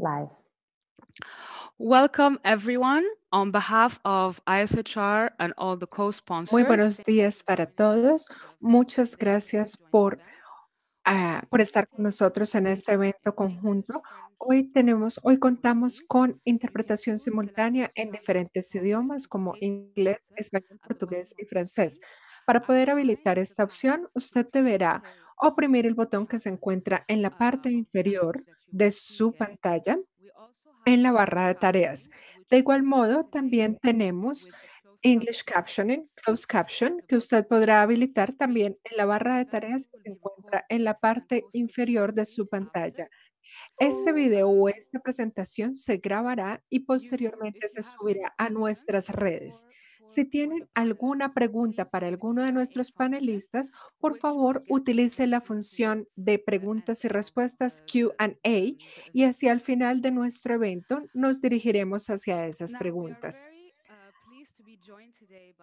live. Welcome everyone on behalf of ISHR and all the co-sponsors. Muy buenos días para todos. Muchas gracias por ah, por estar con nosotros en este evento conjunto. Hoy tenemos hoy contamos con interpretación simultánea en diferentes idiomas como inglés, español, portugués y francés. Para poder habilitar esta opción, usted deberá oprimir el botón que se encuentra en la parte inferior de su pantalla en la barra de tareas. De igual modo, también tenemos English Captioning, Closed Caption, que usted podrá habilitar también en la barra de tareas que se encuentra en la parte inferior de su pantalla. Este video o esta presentación se grabará y posteriormente se subirá a nuestras redes. Si tienen alguna pregunta para alguno de nuestros panelistas, por favor, utilice la función de preguntas y respuestas Q&A y hacia el final de nuestro evento nos dirigiremos hacia esas preguntas.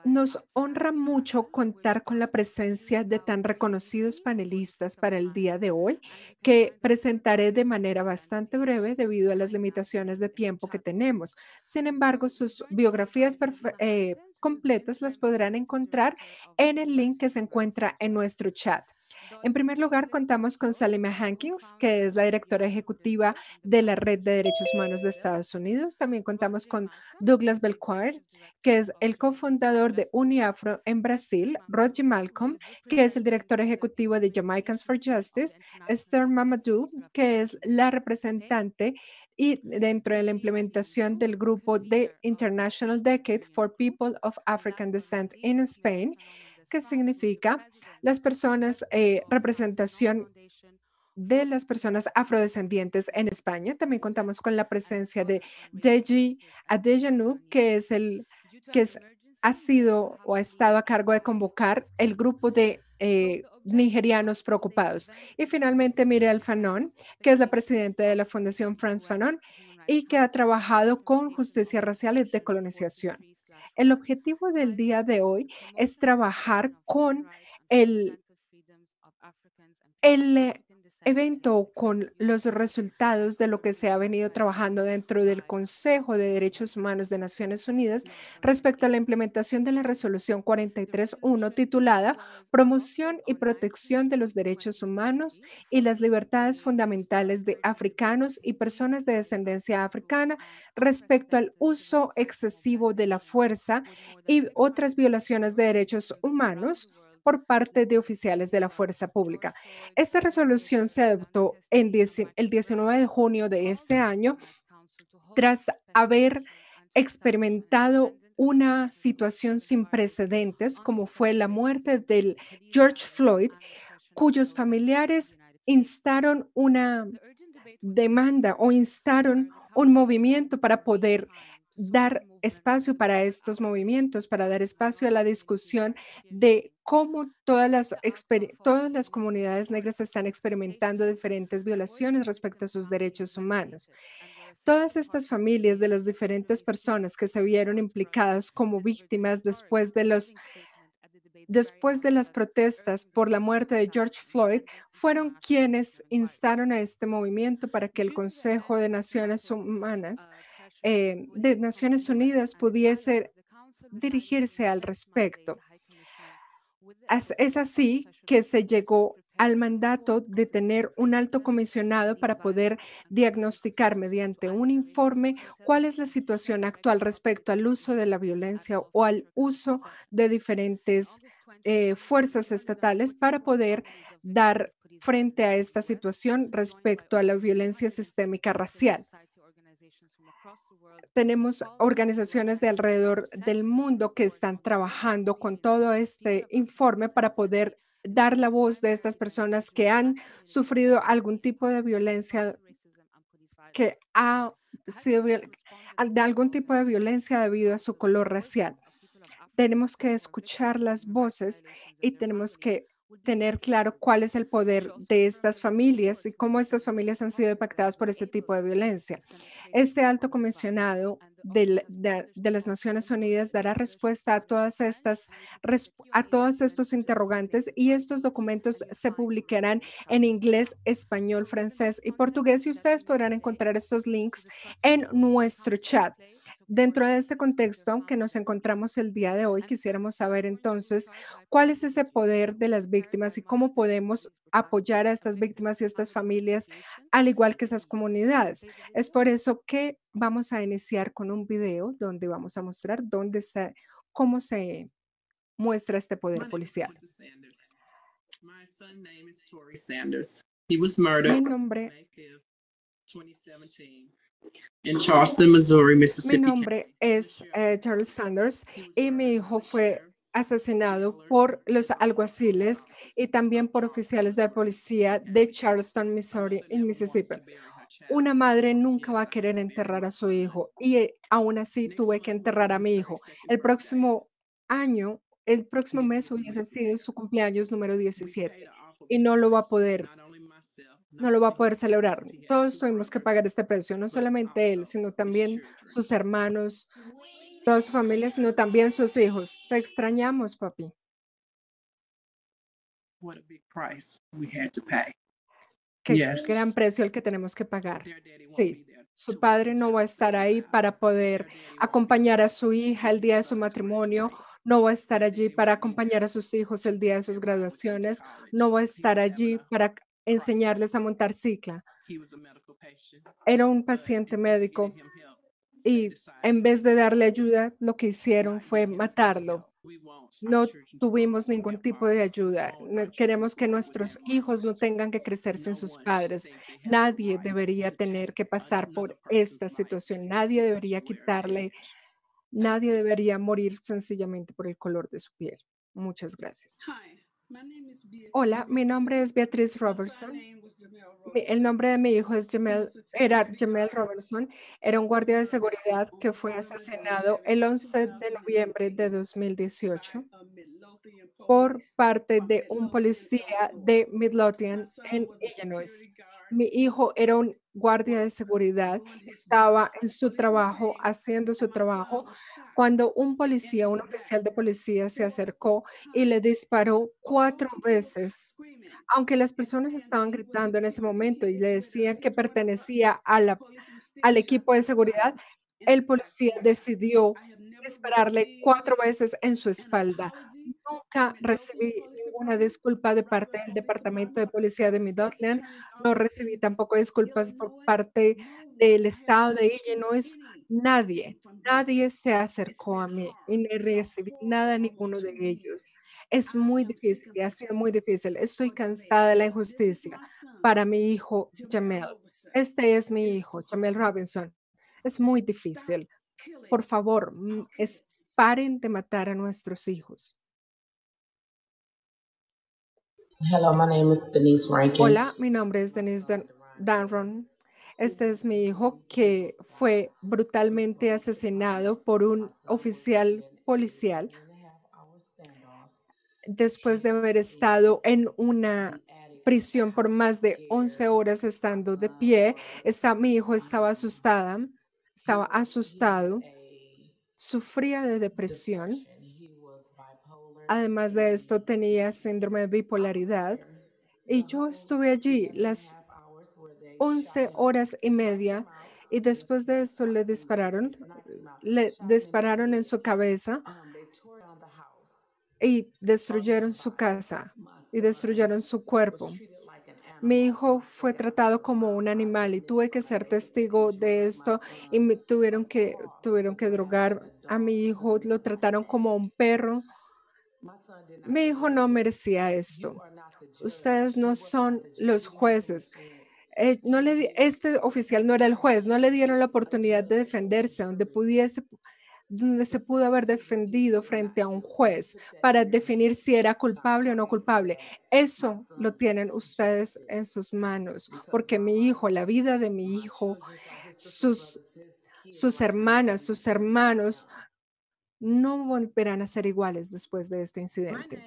Nos honra mucho contar con la presencia de tan reconocidos panelistas para el día de hoy, que presentaré de manera bastante breve debido a las limitaciones de tiempo que tenemos. Sin embargo, sus biografías eh, completas las podrán encontrar en el link que se encuentra en nuestro chat. En primer lugar, contamos con Salima Hankins, que es la directora ejecutiva de la Red de Derechos Humanos de Estados Unidos. También contamos con Douglas Belcourt, que es el cofundador fundador de UniAfro en Brasil, Roger Malcolm, que es el director ejecutivo de Jamaicans for Justice, Esther Mamadou, que es la representante y dentro de la implementación del grupo de International Decade for People of African Descent in Spain, que significa las personas, eh, representación de las personas afrodescendientes en España. También contamos con la presencia de Deji Adejanu, que es el que es ha sido o ha estado a cargo de convocar el grupo de eh, nigerianos preocupados. Y finalmente Mirel Fanon, que es la presidenta de la Fundación Franz Fanon y que ha trabajado con justicia racial y decolonización. El objetivo del día de hoy es trabajar con el evento con los resultados de lo que se ha venido trabajando dentro del Consejo de Derechos Humanos de Naciones Unidas respecto a la implementación de la resolución 43.1 titulada Promoción y protección de los derechos humanos y las libertades fundamentales de africanos y personas de descendencia africana respecto al uso excesivo de la fuerza y otras violaciones de derechos humanos por parte de oficiales de la fuerza pública. Esta resolución se adoptó en el 19 de junio de este año tras haber experimentado una situación sin precedentes como fue la muerte del George Floyd, cuyos familiares instaron una demanda o instaron un movimiento para poder dar espacio para estos movimientos, para dar espacio a la discusión de cómo todas las, todas las comunidades negras están experimentando diferentes violaciones respecto a sus derechos humanos. Todas estas familias de las diferentes personas que se vieron implicadas como víctimas después de los después de las protestas por la muerte de George Floyd, fueron quienes instaron a este movimiento para que el Consejo de Naciones Humanas ah, eh, de Naciones Unidas pudiese dirigirse al respecto. Es así que se llegó al mandato de tener un alto comisionado para poder diagnosticar mediante un informe cuál es la situación actual respecto al uso de la violencia o al uso de diferentes eh, fuerzas estatales para poder dar frente a esta situación respecto a la violencia sistémica racial tenemos organizaciones de alrededor del mundo que están trabajando con todo este informe para poder dar la voz de estas personas que han sufrido algún tipo de violencia que ha sido de algún tipo de violencia debido a su color racial. Tenemos que escuchar las voces y tenemos que tener claro cuál es el poder de estas familias y cómo estas familias han sido impactadas por este tipo de violencia. Este alto comisionado de, las Naciones Unidas dará respuesta a, todas estas, a todos estos interrogantes y estos documentos se publicarán en inglés, español, francés y portugués y ustedes podrán encontrar estos links en nuestro chat. Dentro de este contexto que nos encontramos el día de hoy, quisiéramos saber entonces cuál es ese poder de las víctimas y cómo podemos apoyar a estas víctimas y estas familias, al igual que esas comunidades. Es por eso que vamos a iniciar con un video donde vamos a mostrar dónde está, cómo se muestra este poder policial. Mi nombre Mi nombre es eh, Charles Sanders y mi hijo fue asesinado por los alguaciles y también por oficiales de policía de Charleston, Missouri, en Mississippi. Una madre nunca va a querer enterrar a su hijo y eh, aún así tuve que enterrar a mi hijo. El próximo año, el próximo mes hubiese sido su cumpleaños número 17 y no lo va a poder no lo va a poder celebrar. Todos tuvimos que pagar este precio, no solamente él, sino también sus hermanos, toda su familia, sino también sus hijos. Te extrañamos, papi. What a Qué gran precio el que tenemos que pagar. Sí, su padre no va a estar ahí para poder acompañar a su hija el día de su matrimonio, no va a estar allí para acompañar a sus hijos el día de sus graduaciones, no va a estar allí para enseñarles a montar cicla. Era un paciente médico y en vez de darle ayuda, lo que hicieron fue matarlo. No tuvimos ningún tipo de ayuda. Queremos que nuestros hijos no tengan que crecer sin sus padres. Nadie debería tener que pasar por esta situación. Nadie debería quitarle, nadie debería morir sencillamente por el color de su piel. Muchas gracias. Hola, mi nombre es Beatriz Robertson el nombre de mi hijo es Jamel, era Jamel Robertson, era un guardia de seguridad que fue asesinado el 11 de noviembre de 2018 por parte de un policía de Midlothian en Illinois. Mi hijo era un guardia de seguridad estaba en su trabajo, haciendo su trabajo, cuando un policía, un oficial de policía se acercó y le disparó cuatro veces. Aunque las personas estaban gritando en ese momento y le decían que pertenecía a al equipo de seguridad, el policía decidió dispararle cuatro veces en su espalda. Nunca recibí una disculpa de parte del Departamento de Policía de Midland. No recibí tampoco disculpas por parte del Estado de Illinois. Nadie, nadie se acercó a mí y no recibí nada ninguno de ellos. Es muy difícil ha sido muy difícil. Estoy cansada de la injusticia para mi hijo Jamel. Este es mi hijo, Jamel Robinson. Es muy difícil. Por favor, mm, es paren de matar a nuestros hijos. Hola, mi nombre es Denise Danron. Este es mi hijo que fue brutalmente asesinado por un oficial policial después de haber estado en una prisión por más de 11 horas estando de pie. Está, mi hijo estaba asustada, estaba asustado, sufría de depresión Además de esto, tenía síndrome de bipolaridad y yo estuve allí las 11 horas y media y después de esto le dispararon, le dispararon en su cabeza y destruyeron su casa y destruyeron su cuerpo. Mi hijo fue tratado como un animal y tuve que ser testigo de esto y tuvieron que tuvieron que drogar a mi hijo, lo trataron como un perro mi hijo no merecía esto. Ustedes no son los jueces. Eh, no le este oficial no era el juez, no le dieron la oportunidad de defenderse donde pudiese donde se pudo haber defendido frente a un juez para definir si era culpable o no culpable. Eso lo tienen ustedes en sus manos, porque mi hijo, la vida de mi hijo, sus, sus hermanas, sus hermanos no volverán a ser iguales después de este incidente.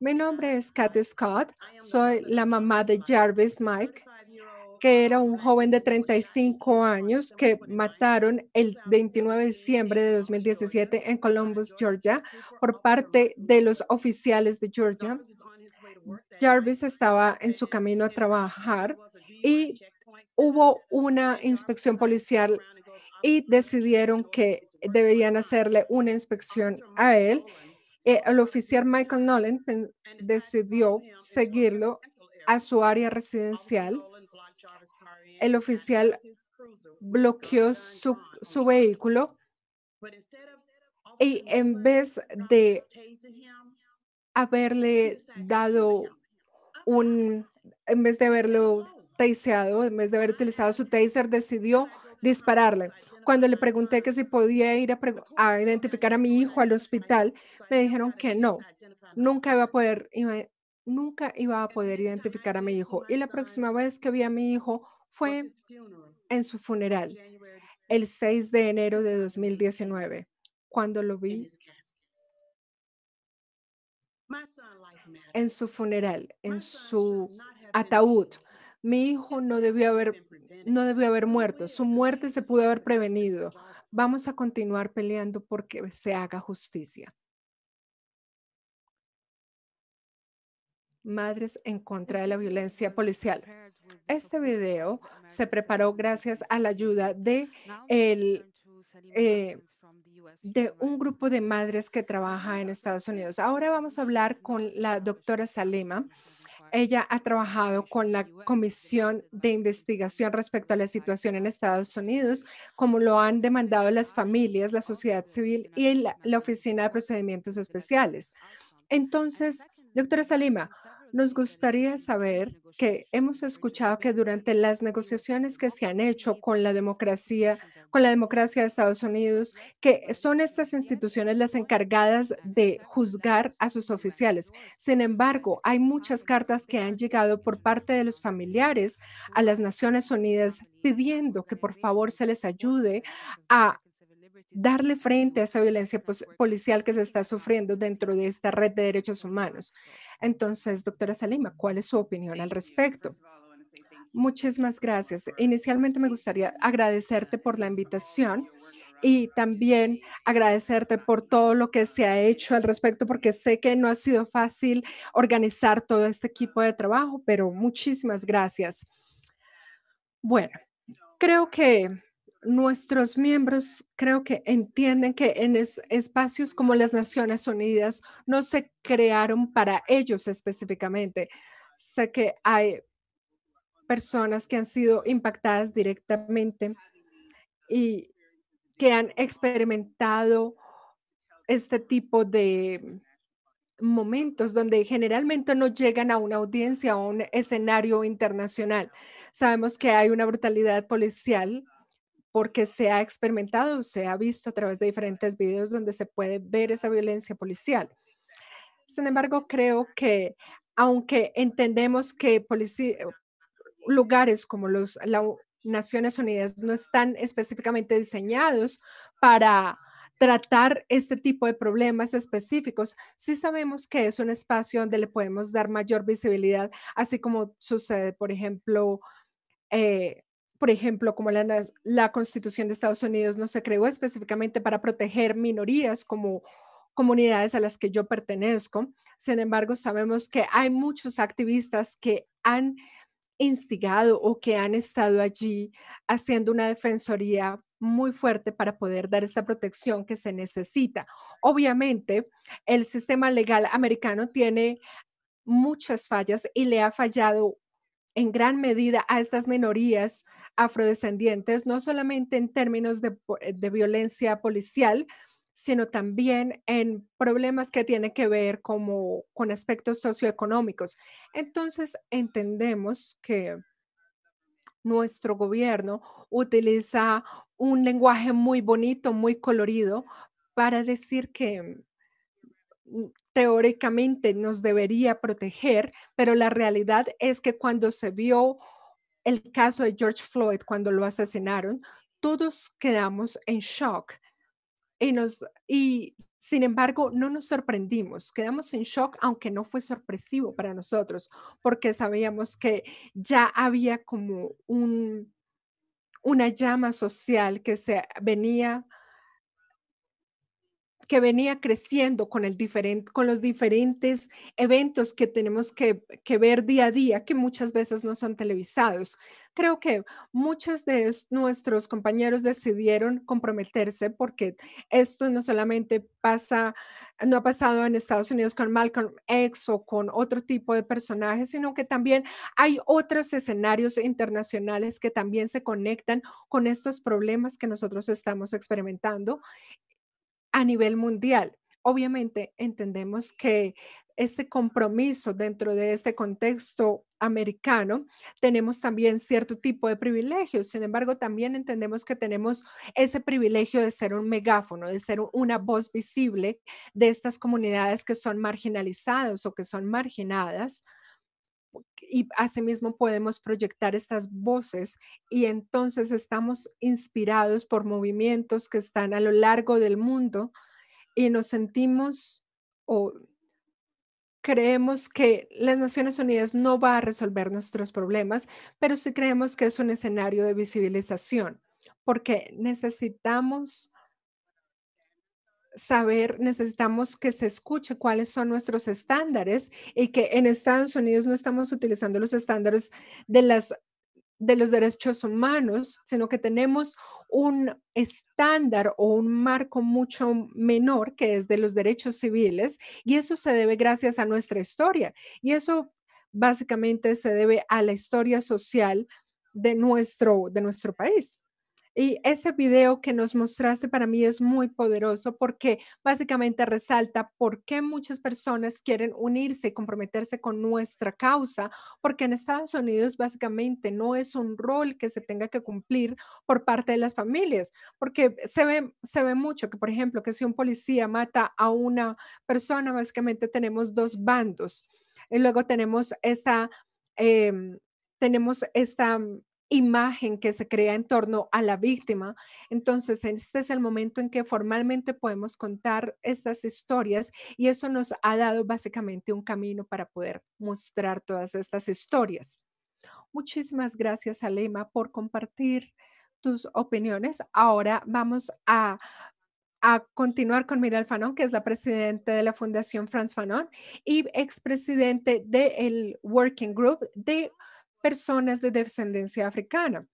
Mi nombre es Kathy Scott, soy la mamá de Jarvis Mike, que era un joven de 35 años que mataron el 29 de diciembre de 2017 en Columbus, Georgia, por parte de los oficiales de Georgia. Jarvis estaba en su camino a trabajar y hubo una inspección policial y decidieron que deberían hacerle una inspección a él. Eh, el oficial Michael Nolan decidió seguirlo a su área residencial. El oficial bloqueó su, su vehículo y en vez de haberle dado un, en vez de haberlo taseado, en vez de haber utilizado su taser, decidió dispararle. Cuando le pregunté que si podía ir a, identificar a mi hijo al hospital, me dijeron que no, nunca iba a poder, nunca iba a poder identificar a mi hijo. Y la próxima vez que vi a mi hijo fue en su funeral, el 6 de enero de 2019, cuando lo vi en su funeral, en su ataúd. Mi hijo no debió haber, no debió haber muerto. Su muerte se pudo haber prevenido. Vamos a continuar peleando porque se haga justicia. Madres en contra de la violencia policial. Este video se preparó gracias a la ayuda de, el, eh, de un grupo de madres que trabaja en Estados Unidos. Ahora vamos a hablar con la doctora Salema. Ella ha trabajado con la Comisión de Investigación respecto a la situación en Estados Unidos, como lo han demandado las familias, la sociedad civil y la, Oficina de Procedimientos Especiales. Entonces, doctora Salima, nos gustaría saber que hemos escuchado que durante las negociaciones que se han hecho con la democracia con la democracia de Estados Unidos, que son estas instituciones las encargadas de juzgar a sus oficiales. Sin embargo, hay muchas cartas que han llegado por parte de los familiares a las Naciones Unidas pidiendo que por favor se les ayude a darle frente a esta violencia pues, policial que se está sufriendo dentro de esta red de derechos humanos. Entonces, doctora Salima, ¿cuál es su opinión al respecto? Muchísimas gracias. Inicialmente me gustaría agradecerte por la invitación y también agradecerte por todo lo que se ha hecho al respecto, porque sé que no ha sido fácil organizar todo este equipo de trabajo, pero muchísimas gracias. Bueno, creo que nuestros miembros creo que entienden que en espacios como las Naciones Unidas no se crearon para ellos específicamente. Sé que hay personas que han sido impactadas directamente y que han experimentado este tipo de momentos donde generalmente no llegan a una audiencia o un escenario internacional. Sabemos que hay una brutalidad policial porque se ha experimentado, se ha visto a través de diferentes videos donde se puede ver esa violencia policial. Sin embargo, creo que aunque entendemos que lugares como los, las Naciones Unidas no están específicamente diseñados para tratar este tipo de problemas específicos, sí sabemos que es un espacio donde le podemos dar mayor visibilidad, así como sucede, por ejemplo, eh, por ejemplo, como la, la, Constitución de Estados Unidos no se creó específicamente para proteger minorías como comunidades a las que yo pertenezco. Sin embargo, sabemos que hay muchos activistas que han instigado o que han estado allí haciendo una defensoría muy fuerte para poder dar esta protección que se necesita. Obviamente, el sistema legal americano tiene muchas fallas y le ha fallado en gran medida a estas minorías afrodescendientes, no solamente en términos de, eh, violencia policial, sino también en problemas que tienen que ver como con aspectos socioeconómicos. Entonces, entendemos que nuestro gobierno utiliza un lenguaje muy bonito, muy colorido, para decir que mm, teóricamente nos debería proteger, pero la realidad es que cuando se vio el caso de George Floyd, cuando lo asesinaron, todos quedamos en shock y, y sin embargo no nos sorprendimos, quedamos en shock, aunque no fue sorpresivo para nosotros, porque sabíamos que ya había como un, una llama social que se venía que venía creciendo con, el con los diferentes eventos que tenemos que, que, ver día a día, que muchas veces no son televisados. Creo que muchos de nuestros compañeros decidieron comprometerse porque esto no solamente pasa, no ha pasado en Estados Unidos con Malcolm X o con otro tipo de personajes, sino que también hay otros escenarios internacionales que también se conectan con estos problemas que nosotros estamos experimentando a nivel mundial. Obviamente entendemos que este compromiso dentro de este contexto americano, tenemos también cierto tipo de privilegios. Sin embargo, también entendemos que tenemos ese privilegio de ser un megáfono, de ser una voz visible de estas comunidades que son marginalizadas o que son marginadas y asimismo podemos proyectar estas voces y entonces estamos inspirados por movimientos que están a lo largo del mundo y nos sentimos o creemos que las Naciones Unidas no va a resolver nuestros problemas, pero sí creemos que es un escenario de visibilización porque necesitamos saber, necesitamos que se escuche cuáles son nuestros estándares y que en Estados Unidos no estamos utilizando los estándares de las de los derechos humanos, sino que tenemos un estándar o un marco mucho menor que es de los derechos civiles y eso se debe gracias a nuestra historia y eso básicamente se debe a la historia social de nuestro, de nuestro país. Y este video que nos mostraste para mí es muy poderoso porque básicamente resalta por qué muchas personas quieren unirse y comprometerse con nuestra causa, porque en Estados Unidos básicamente no es un rol que se tenga que cumplir por parte de las familias, porque se ve, se ve mucho que, por ejemplo, que si un policía mata a una persona, básicamente tenemos dos bandos. Y luego tenemos esta... Em, tenemos esta imagen que se crea en torno a la víctima. Entonces, este es el momento en que formalmente podemos contar estas historias y eso nos ha dado básicamente un camino para poder mostrar todas estas historias. Muchísimas gracias, Alema, por compartir tus opiniones. Ahora vamos a, a continuar con Mirel Fanon, que es la presidenta de la Fundación Franz Fanon y expresidente del Working Group de personas de descendencia africana.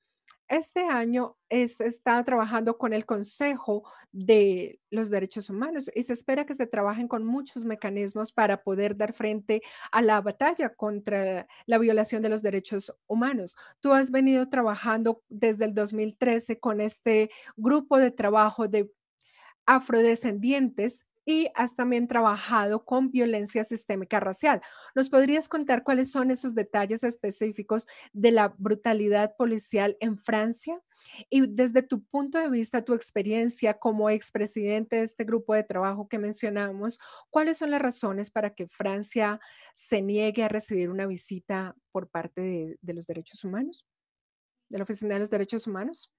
Este año es, está trabajando con el Consejo de los Derechos Humanos y se espera que se trabajen con muchos mecanismos para poder dar frente a la batalla contra la violación de los derechos humanos. Tú has venido trabajando desde el 2013 con este grupo de trabajo de afrodescendientes y has también trabajado con violencia sistémica racial. ¿Nos podrías contar cuáles son esos detalles específicos de la brutalidad policial en Francia? Y desde tu punto de vista, tu experiencia como expresidente de este grupo de trabajo que mencionamos, ¿cuáles son las razones para que Francia se niegue a recibir una visita por parte de, los derechos humanos, de la Oficina de los Derechos Humanos?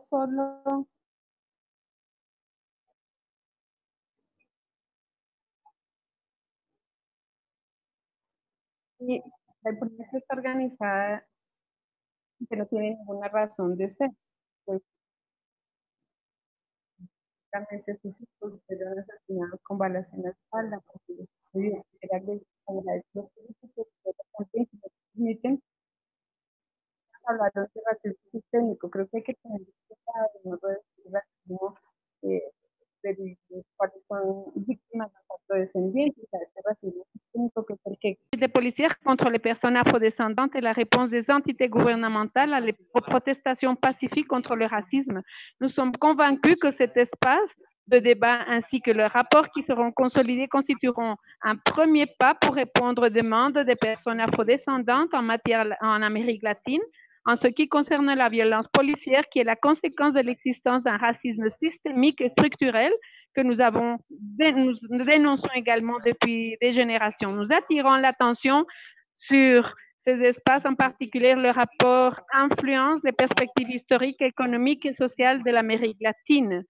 solo y la que está organizada que no tiene ninguna razón de ser. Pues, sus hijos fueron asesinados con balas en la espalda, porque era de los políticos que permiten Des de contre que a que les personnes afrodescendantes et la réponse des entités gouvernementales à les protestations pacifiques contre le racisme. Nous sommes convaincus que cet espace de débat ainsi que le rapport qui seront consolidés constitueront un premier pas pour répondre aux demandes des personnes afrodescendantes en, matière, en Amérique latine en ce qui concerne la violence policière, qui est la conséquence de l'existence d'un racisme systémique et structurel que nous, avons, nous dénonçons également depuis des générations. Nous attirons l'attention sur ces espaces, en particulier le rapport influence des perspectives historiques, économiques et sociales de l'Amérique latine.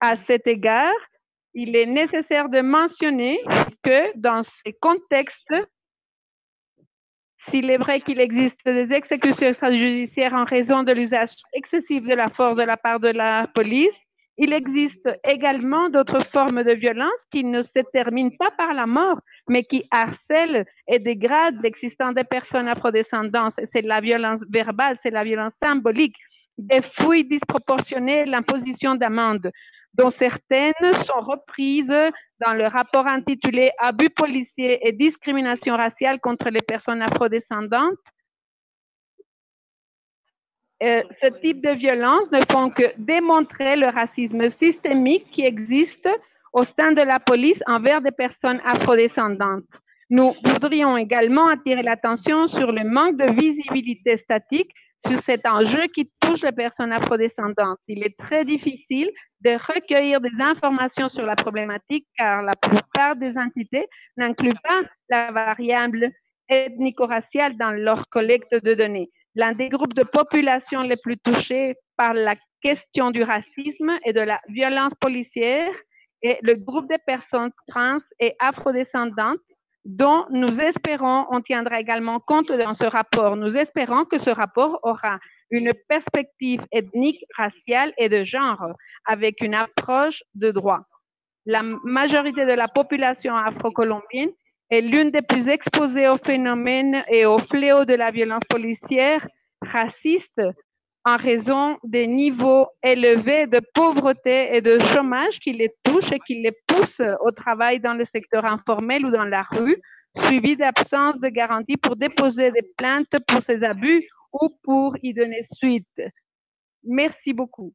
À cet égard, il est nécessaire de mentionner que dans ces contextes, s'il est vrai qu'il existe des exécutions extrajudiciaires en raison de l'usage excessif de la force de la part de la police, il existe également d'autres formes de violence qui ne se terminent pas par la mort, mais qui harcèlent et dégradent l'existence des personnes afrodescendantes. C'est la violence verbale, c'est la violence symbolique, des fouilles disproportionnées, l'imposition d'amendes dont certaines sont reprises dans le rapport intitulé Abus policiers et discrimination raciale contre les personnes afrodescendantes. Euh, ce type de violence ne font que démontrer le racisme systémique qui existe au sein de la police envers des personnes afrodescendantes. Nous voudrions également attirer l'attention sur le manque de visibilité statique sur cet enjeu qui touche les personnes afrodescendantes. Il est très difficile de recueillir des informations sur la problématique car la plupart des entités n'incluent pas la variable ethnico-raciale dans leur collecte de données. L'un des groupes de population les plus touchés par la question du racisme et de la violence policière est le groupe des personnes trans et afrodescendantes dont nous espérons, on tiendra également compte dans ce rapport. Nous espérons que ce rapport aura une perspective ethnique, raciale et de genre, avec une approche de droit. La majorité de la population afro-colombienne est l'une des plus exposées aux phénomènes et aux fléaux de la violence policière raciste en raison des niveaux élevés de pauvreté et de chômage qui les touchent et qui les poussent au travail dans le secteur informel ou dans la rue, suivi d'absence de garantie pour déposer des plaintes pour ces abus ou pour y donner suite. Merci beaucoup.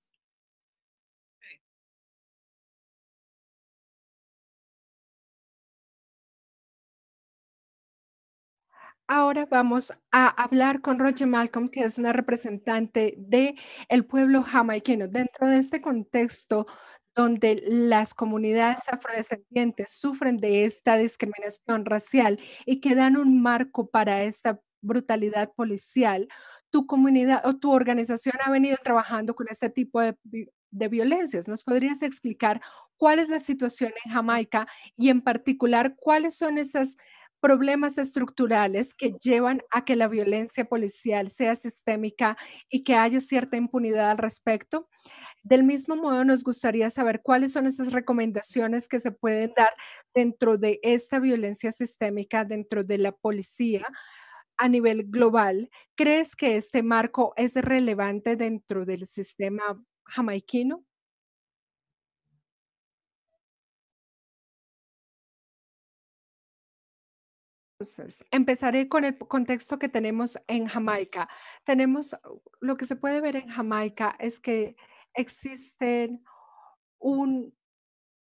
Ahora vamos a hablar con Roger Malcolm, que es una representante del el pueblo jamaicano Dentro de este contexto donde las comunidades afrodescendientes sufren de esta discriminación racial y que dan un marco para esta brutalidad policial, tu comunidad o tu organización ha venido trabajando con este tipo de, de violencias. ¿Nos podrías explicar cuál es la situación en Jamaica y en particular cuáles son esas problemas estructurales que llevan a que la violencia policial sea sistémica y que haya cierta impunidad al respecto. Del mismo modo, nos gustaría saber cuáles son esas recomendaciones que se pueden dar dentro de esta violencia sistémica, dentro de la policía a nivel global. ¿Crees que este marco es relevante dentro del sistema jamaiquino? Entonces, empezaré con el contexto que tenemos en Jamaica. Tenemos uh, lo que se puede ver en Jamaica es que existe un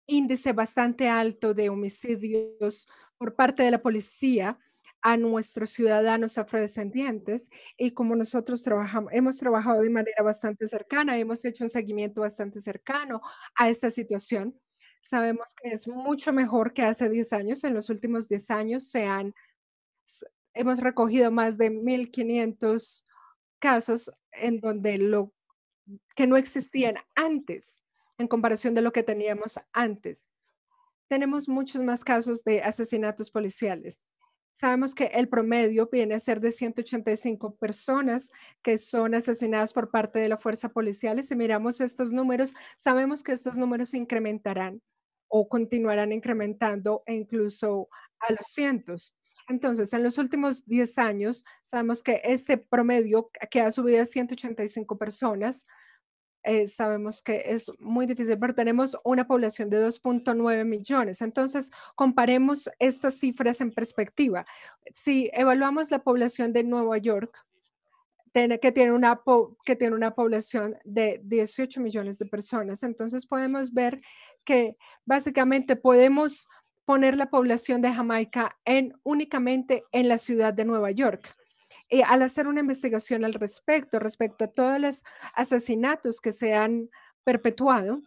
índice bastante alto de homicidios por parte de la policía a nuestros ciudadanos afrodescendientes y como nosotros trabajamos, hemos trabajado de manera bastante cercana, hemos hecho un seguimiento bastante cercano a esta situación Sabemos que es mucho mejor que hace 10 años. En los últimos 10 años se hemos recogido más de 1.500 casos en donde lo que no existían antes en comparación de lo que teníamos antes. Tenemos muchos más casos de asesinatos policiales. Sabemos que el promedio viene a ser de 185 personas que son asesinadas por parte de la fuerza policial. Y si miramos estos números, sabemos que estos números se incrementarán o continuarán incrementando e incluso a los cientos. Entonces, en los últimos 10 años, sabemos que este promedio que ha subido a 185 personas, eh, sabemos que es muy difícil, pero tenemos una población de 2.9 millones. Entonces, comparemos estas cifras en perspectiva. Si evaluamos la población de Nueva York, que tiene, una, población de 18 millones de personas. Entonces podemos ver que básicamente podemos poner la población de Jamaica en únicamente en la ciudad de Nueva York. Y eh, al hacer una investigación al respecto, respecto a todos los asesinatos que se han perpetuado,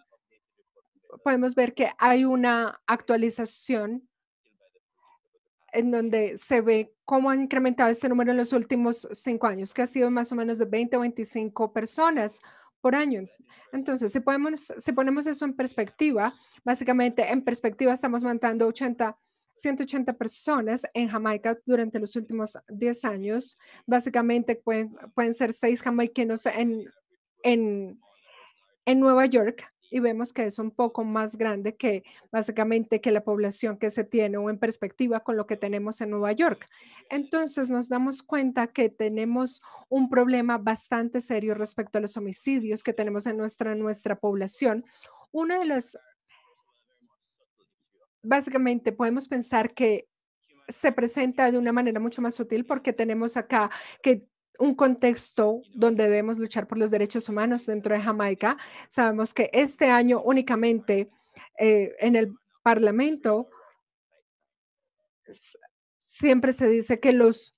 podemos ver que hay una actualización en donde se ve cómo han incrementado este número en los últimos cinco años, que ha sido más o menos de 20 o 25 personas por año. Entonces, si, podemos, si ponemos eso en perspectiva, básicamente en perspectiva estamos mandando 80 180 personas en Jamaica durante los últimos 10 años. Básicamente pueden, ser seis jamaicanos en, en, Nueva York y vemos que es un poco más grande que básicamente que la población que se tiene o en perspectiva con lo que tenemos en Nueva York. Entonces nos damos cuenta que tenemos un problema bastante serio respecto a los homicidios que tenemos en nuestra, nuestra población. Una de las básicamente podemos pensar que se presenta de una manera mucho más sutil porque tenemos acá que un contexto donde debemos luchar por los derechos humanos dentro de Jamaica. Sabemos que este año únicamente eh, en el Parlamento siempre se dice que los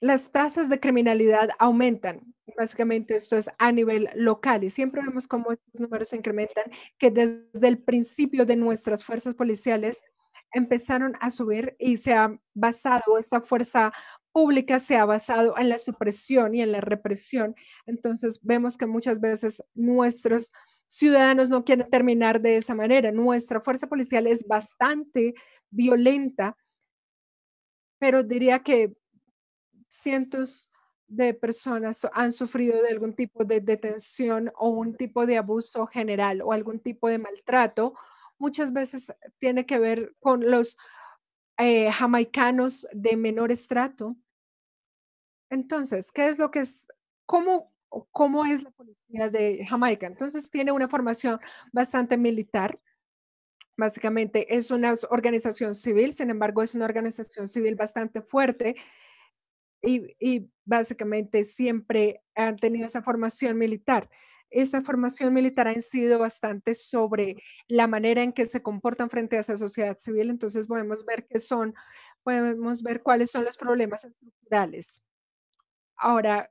las tasas de criminalidad aumentan. Básicamente esto es a nivel local y siempre vemos cómo estos números se incrementan, que desde el principio de nuestras fuerzas policiales empezaron a subir y se ha basado, esta fuerza pública se ha basado en la supresión y en la represión. Entonces vemos que muchas veces nuestros ciudadanos no quieren terminar de esa manera. Nuestra fuerza policial es bastante violenta, pero diría que cientos de personas han sufrido de algún tipo de detención o un tipo de abuso general o algún tipo de maltrato. Muchas veces tiene que ver con los eh, jamaicanos de menor estrato. Entonces, ¿qué es lo que es? ¿Cómo, cómo es la policía de Jamaica? Entonces, tiene una formación bastante militar. Básicamente es una organización civil, sin embargo, es una organización civil bastante fuerte y, básicamente siempre han tenido esa formación militar Esa formación militar ha incidido bastante sobre la manera en que se comportan frente a esa sociedad civil. Entonces podemos ver qué son, podemos ver cuáles son los problemas estructurales. Ahora,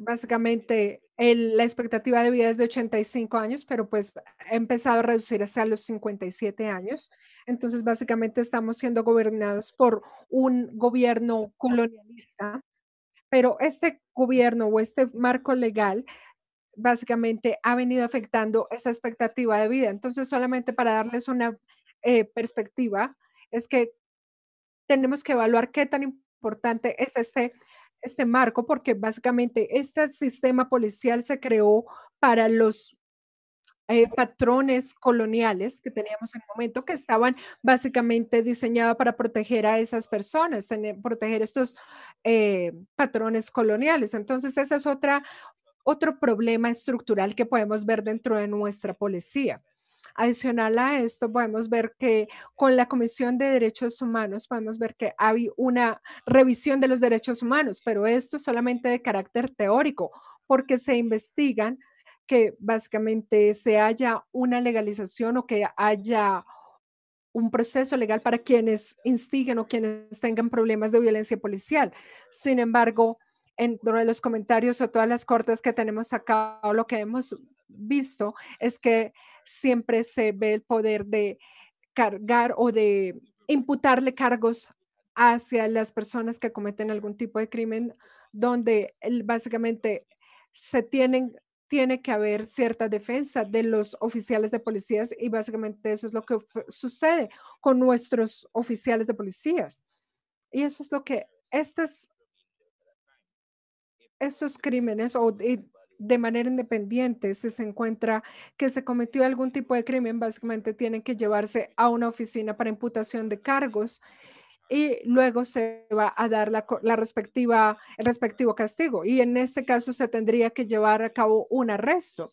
básicamente la expectativa de vida es de 85 años, pero pues ha empezado a reducirse a los 57 años. Entonces, básicamente estamos siendo gobernados por un gobierno colonialista, pero este gobierno o este marco legal básicamente ha venido afectando esa expectativa de vida. Entonces, solamente para darles una eh, perspectiva, es que tenemos que evaluar qué tan importante es este este marco porque básicamente este sistema policial se creó para los eh, patrones coloniales que teníamos en el momento que estaban básicamente diseñados para proteger a esas personas, proteger estos eh, patrones coloniales. Entonces, ese es otra, otro problema estructural que podemos ver dentro de nuestra policía. Adicional a esto, podemos ver que con la Comisión de Derechos Humanos, podemos ver que hay una revisión de los derechos humanos, pero esto solamente de carácter teórico, porque se investigan que básicamente se haya una legalización o que haya un proceso legal para quienes instiguen o quienes tengan problemas de violencia policial. Sin embargo, en de los comentarios o todas las cortes que tenemos acá, lo que hemos visto es que siempre se ve el poder de cargar o de imputarle cargos hacia las personas que cometen algún tipo de crimen, donde básicamente se tienen tiene que haber cierta defensa de los oficiales de policías y básicamente eso es lo que sucede con nuestros oficiales de policías. Y eso es lo que estos estos crímenes o de manera independiente, si se encuentra que se cometió algún tipo de crimen, básicamente tienen que llevarse a una oficina para imputación de cargos y luego se va a dar la, respectiva, el respectivo castigo. Y en este caso se tendría que llevar a cabo un arresto.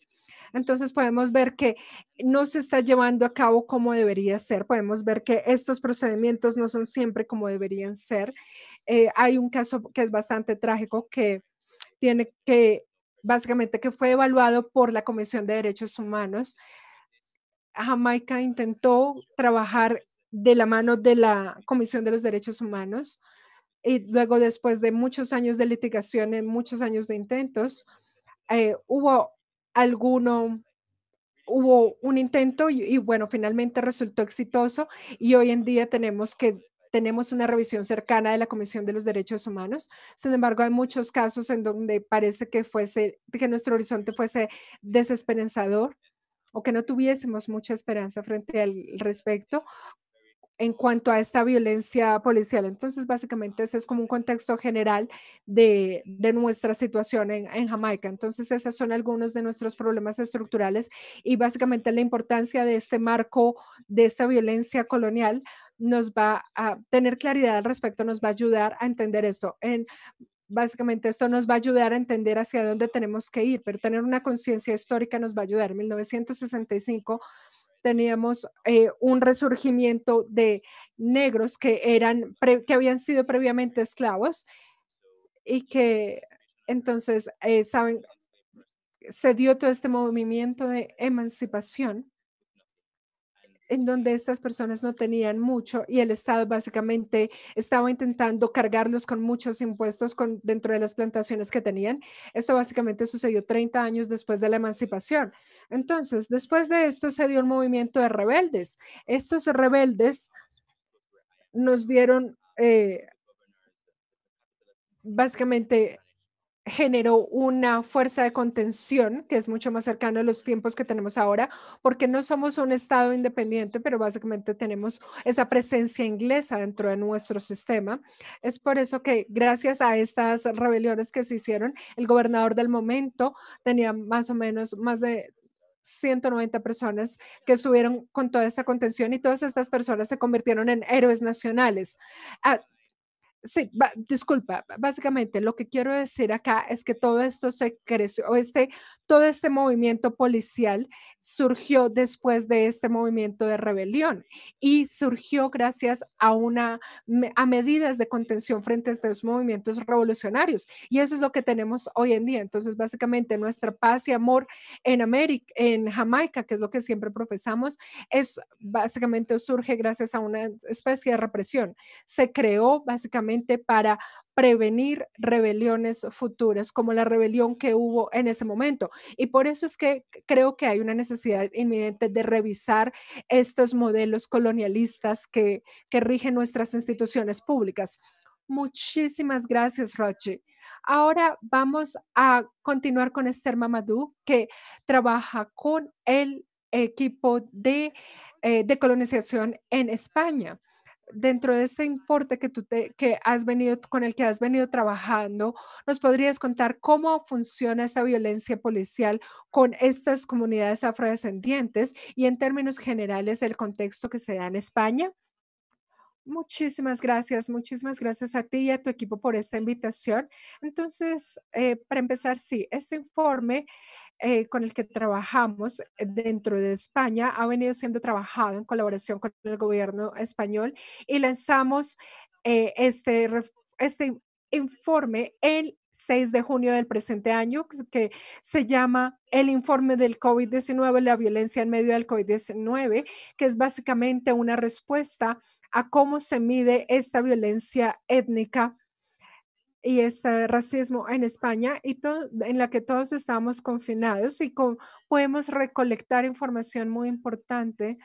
Entonces podemos ver que no se está llevando a cabo como debería ser. Podemos ver que estos procedimientos no son siempre como deberían ser. Eh, hay un caso que es bastante trágico que tiene que básicamente que fue evaluado por la Comisión de Derechos Humanos. Jamaica intentó trabajar de la mano de la Comisión de los Derechos Humanos y luego después de muchos años de litigación en muchos años de intentos, eh, hubo alguno, hubo un intento y bueno, finalmente resultó exitoso y hoy en día tenemos que tenemos una revisión cercana de la Comisión de los Derechos Humanos. Sin embargo, hay muchos casos en donde parece que, fuese, que nuestro horizonte fuese desesperanzador o que no tuviésemos mucha esperanza frente al respecto en cuanto a esta violencia policial. Entonces, básicamente ese es como un contexto general de, de nuestra situación en, en, Jamaica. Entonces, esos son algunos de nuestros problemas estructurales y básicamente la importancia de este marco, de esta violencia colonial nos va a tener claridad al respecto, nos va a ayudar a entender esto. En, básicamente esto nos va a ayudar a entender hacia dónde tenemos que ir, pero tener una conciencia histórica nos va a ayudar. En 1965 teníamos eh, un resurgimiento de negros que, eran que habían sido previamente esclavos y que entonces, eh, saben, se dio todo este movimiento de emancipación en donde estas personas no tenían mucho y el Estado básicamente estaba intentando cargarlos con muchos impuestos dentro de las plantaciones que tenían. Esto básicamente sucedió 30 años después de la emancipación. Entonces, después de esto se dio un movimiento de rebeldes. Estos rebeldes nos dieron eh, básicamente generó una fuerza de contención que es mucho más cercana a los tiempos que tenemos ahora, porque no somos un Estado independiente, pero básicamente tenemos esa presencia inglesa dentro de nuestro sistema. Es por eso que gracias a estas rebeliones que se hicieron, el gobernador del momento tenía más o menos más de 190 personas que estuvieron con toda esta contención y todas estas personas se convirtieron en héroes nacionales. Ah, Sí, disculpa, básicamente lo que quiero decir acá es que todo esto se creció, este, todo este movimiento policial surgió después de este movimiento de rebelión y surgió gracias a una, a medidas de contención frente a estos movimientos revolucionarios y eso es lo que tenemos hoy en día. Entonces, básicamente nuestra paz y amor en América, en Jamaica, que es lo que siempre profesamos, es básicamente surge gracias a una especie de represión. Se creó básicamente para prevenir rebeliones futuras, como la rebelión que hubo en ese momento. Y por eso es que creo que hay una necesidad inminente de revisar estos modelos colonialistas que, rigen nuestras instituciones públicas. Muchísimas gracias, Rochi. Ahora vamos a continuar con Esther Mamadou, que trabaja con el equipo de, eh, de colonización en España dentro de este importe que tú que has venido con el que has venido trabajando, nos podrías contar cómo funciona esta violencia policial con estas comunidades afrodescendientes y en términos generales el contexto que se da en España. Muchísimas gracias, muchísimas gracias a ti y a tu equipo por esta invitación. Entonces, eh, para empezar, sí, este informe eh, con el que trabajamos eh, dentro de España ha venido siendo trabajado en colaboración con el gobierno español y lanzamos eh, este, este informe el 6 de junio del presente año, que se llama El informe del COVID-19, la violencia en medio del COVID-19, que es básicamente una respuesta a cómo se mide esta violencia étnica y este racismo en España y en la que todos estamos confinados y podemos recolectar información muy importante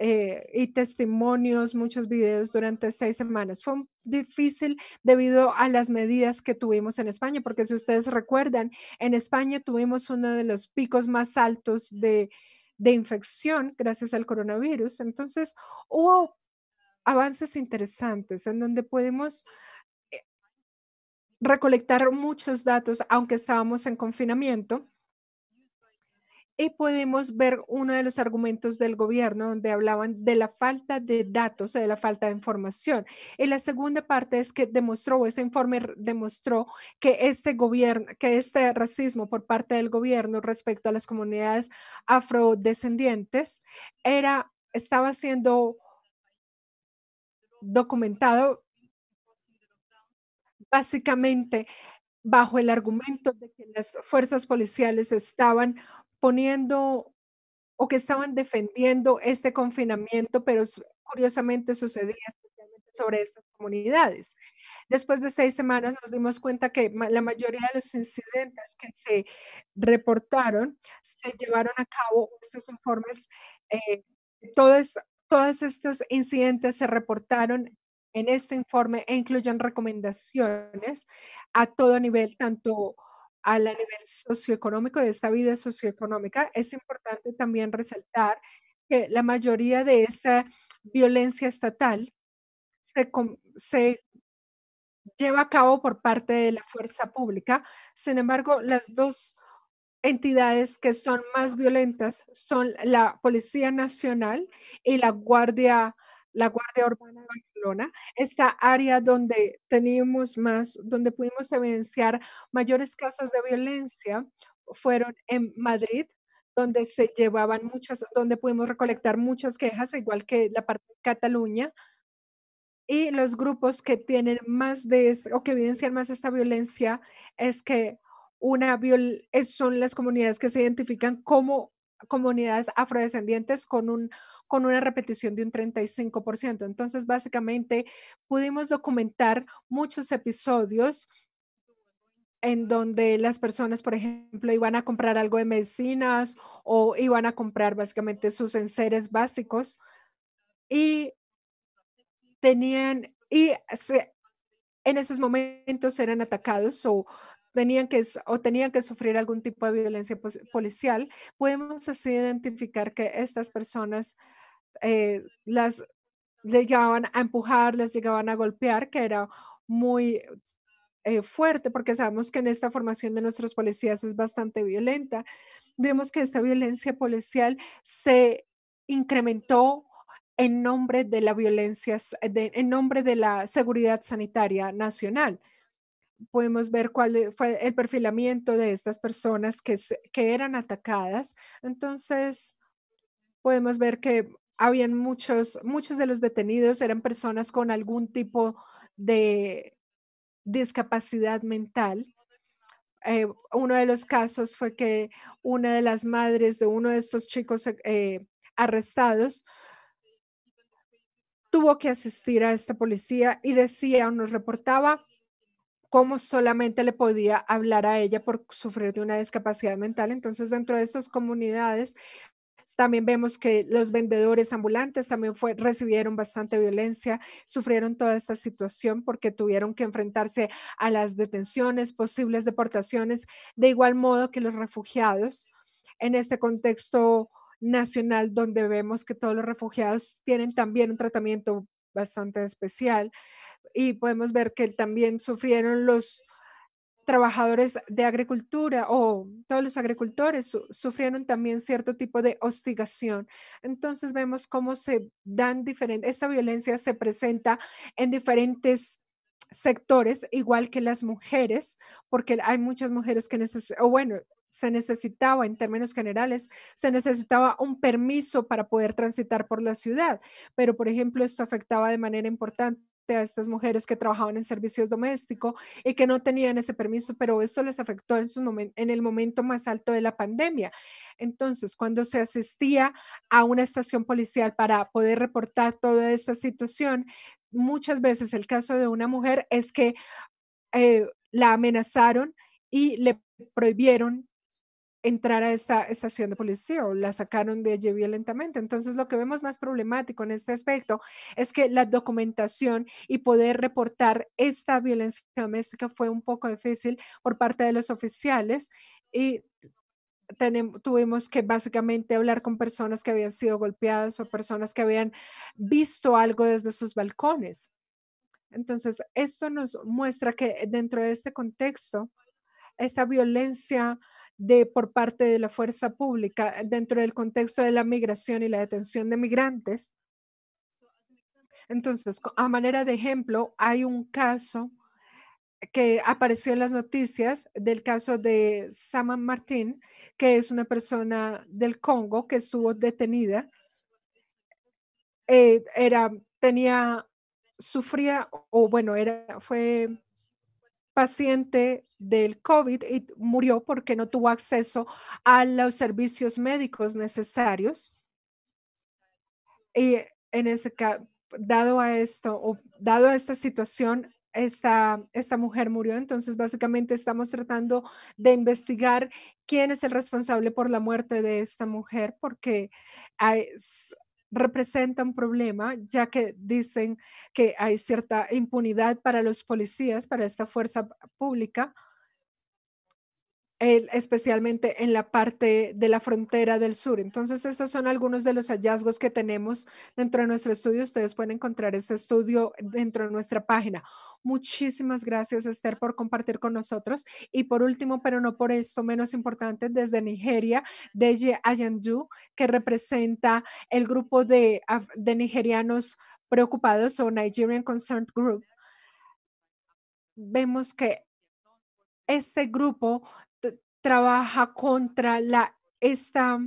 eh, y testimonios, muchos videos durante seis semanas. Fue difícil debido a las medidas que tuvimos en España, porque si ustedes recuerdan, en España tuvimos uno de los picos más altos de, de infección gracias al coronavirus. Entonces, hubo avances interesantes en donde podemos recolectar muchos datos, aunque estábamos en confinamiento. Y podemos ver uno de los argumentos del gobierno donde hablaban de la falta de datos, de la falta de información. Y la segunda parte es que demostró, este informe demostró que este gobierno, que este racismo por parte del gobierno respecto a las comunidades afrodescendientes era, estaba siendo documentado básicamente bajo el argumento de que las fuerzas policiales estaban poniendo o que estaban defendiendo este confinamiento, pero curiosamente sucedía sobre estas comunidades. Después de seis semanas nos dimos cuenta que la mayoría de los incidentes que se reportaron se llevaron a cabo estos informes. Eh, todos, todos estos incidentes se reportaron en este informe e recomendaciones a todo nivel, tanto a la nivel socioeconómico de esta vida socioeconómica. Es importante también resaltar que la mayoría de esta violencia estatal se, se lleva a cabo por parte de la fuerza pública. Sin embargo, las dos entidades que son más violentas son la Policía Nacional y la Guardia la Guardia Urbana de Barcelona, esta área donde teníamos más, donde pudimos evidenciar mayores casos de violencia, fueron en Madrid, donde se llevaban muchas, donde pudimos recolectar muchas quejas, igual que la parte de Cataluña. Y los grupos que tienen más de o que evidencian más esta violencia es que una viol, son las comunidades que se identifican como comunidades afrodescendientes con un con una repetición de un 35%. Entonces, básicamente, pudimos documentar muchos episodios en donde las personas, por ejemplo, iban a comprar algo de medicinas o iban a comprar básicamente sus enseres básicos y tenían, y en esos momentos eran atacados o tenían que, o tenían que sufrir algún tipo de violencia policial, podemos así identificar que estas personas eh, las llegaban a empujar, las llegaban a golpear, que era muy eh, fuerte, porque sabemos que en esta formación de nuestros policías es bastante violenta. Vemos que esta violencia policial se incrementó en nombre de la violencia, en nombre de la seguridad sanitaria nacional. Podemos ver cuál fue el perfilamiento de estas personas que, que eran atacadas. Entonces, podemos ver que habían muchos, muchos de los detenidos eran personas con algún tipo de discapacidad mental. Eh, uno de los casos fue que una de las madres de uno de estos chicos eh, arrestados tuvo que asistir a esta policía y decía o nos reportaba cómo solamente le podía hablar a ella por sufrir de una discapacidad mental. Entonces, dentro de estas comunidades también vemos que los vendedores ambulantes también recibieron bastante violencia, sufrieron toda esta situación porque tuvieron que enfrentarse a las detenciones, posibles deportaciones, de igual modo que los refugiados. En este contexto nacional, donde vemos que todos los refugiados tienen también un tratamiento bastante especial y podemos ver que también sufrieron los trabajadores de agricultura o todos los agricultores sufrieron también cierto tipo de hostigación. Entonces vemos cómo se dan diferentes, esta violencia se presenta en diferentes sectores, igual que las mujeres, porque hay muchas mujeres que necesitan, o bueno, se necesitaba en términos generales, se necesitaba un permiso para poder transitar por la ciudad, pero por ejemplo esto afectaba de manera importante a estas mujeres que trabajaban en servicios domésticos y que no tenían ese permiso, pero eso les afectó en, en el momento más alto de la pandemia. Entonces, cuando se asistía a una estación policial para poder reportar toda esta situación, muchas veces el caso de una mujer es que eh, la amenazaron y le prohibieron entrar a esta estación de policía o la sacaron de allí violentamente. Entonces, lo que vemos más problemático en este aspecto es que la documentación y poder reportar esta violencia doméstica fue un poco difícil por parte de los oficiales y tuvimos que básicamente hablar con personas que habían sido golpeadas o personas que habían visto algo desde sus balcones. Entonces, esto nos muestra que dentro de este contexto, esta violencia de, por parte de la fuerza pública dentro del contexto de la migración y la detención de migrantes. Entonces, a manera de ejemplo, hay un caso que apareció en las noticias del caso de Saman Martín, que es una persona del Congo que estuvo detenida. Eh, era, tenía, sufría, o bueno, era, fue paciente del COVID y murió porque no tuvo acceso a los servicios médicos necesarios. Y en ese caso, dado a esto o dado a esta situación, esta, esta mujer murió. Entonces, básicamente estamos tratando de investigar quién es el responsable por la muerte de esta mujer, porque hay, representa un problema, ya que dicen que hay cierta impunidad para los policías, para esta fuerza pública, especialmente en la parte de la frontera del sur. Entonces, esos son algunos de los hallazgos que tenemos dentro de nuestro estudio. Ustedes pueden encontrar este estudio dentro de nuestra página. Muchísimas gracias, Esther, por compartir con nosotros. Y por último, pero no por esto menos importante, desde Nigeria, Deji Ayandu, que representa el grupo de, de nigerianos preocupados o Nigerian Concerned Group. Vemos que este grupo trabaja contra la, esta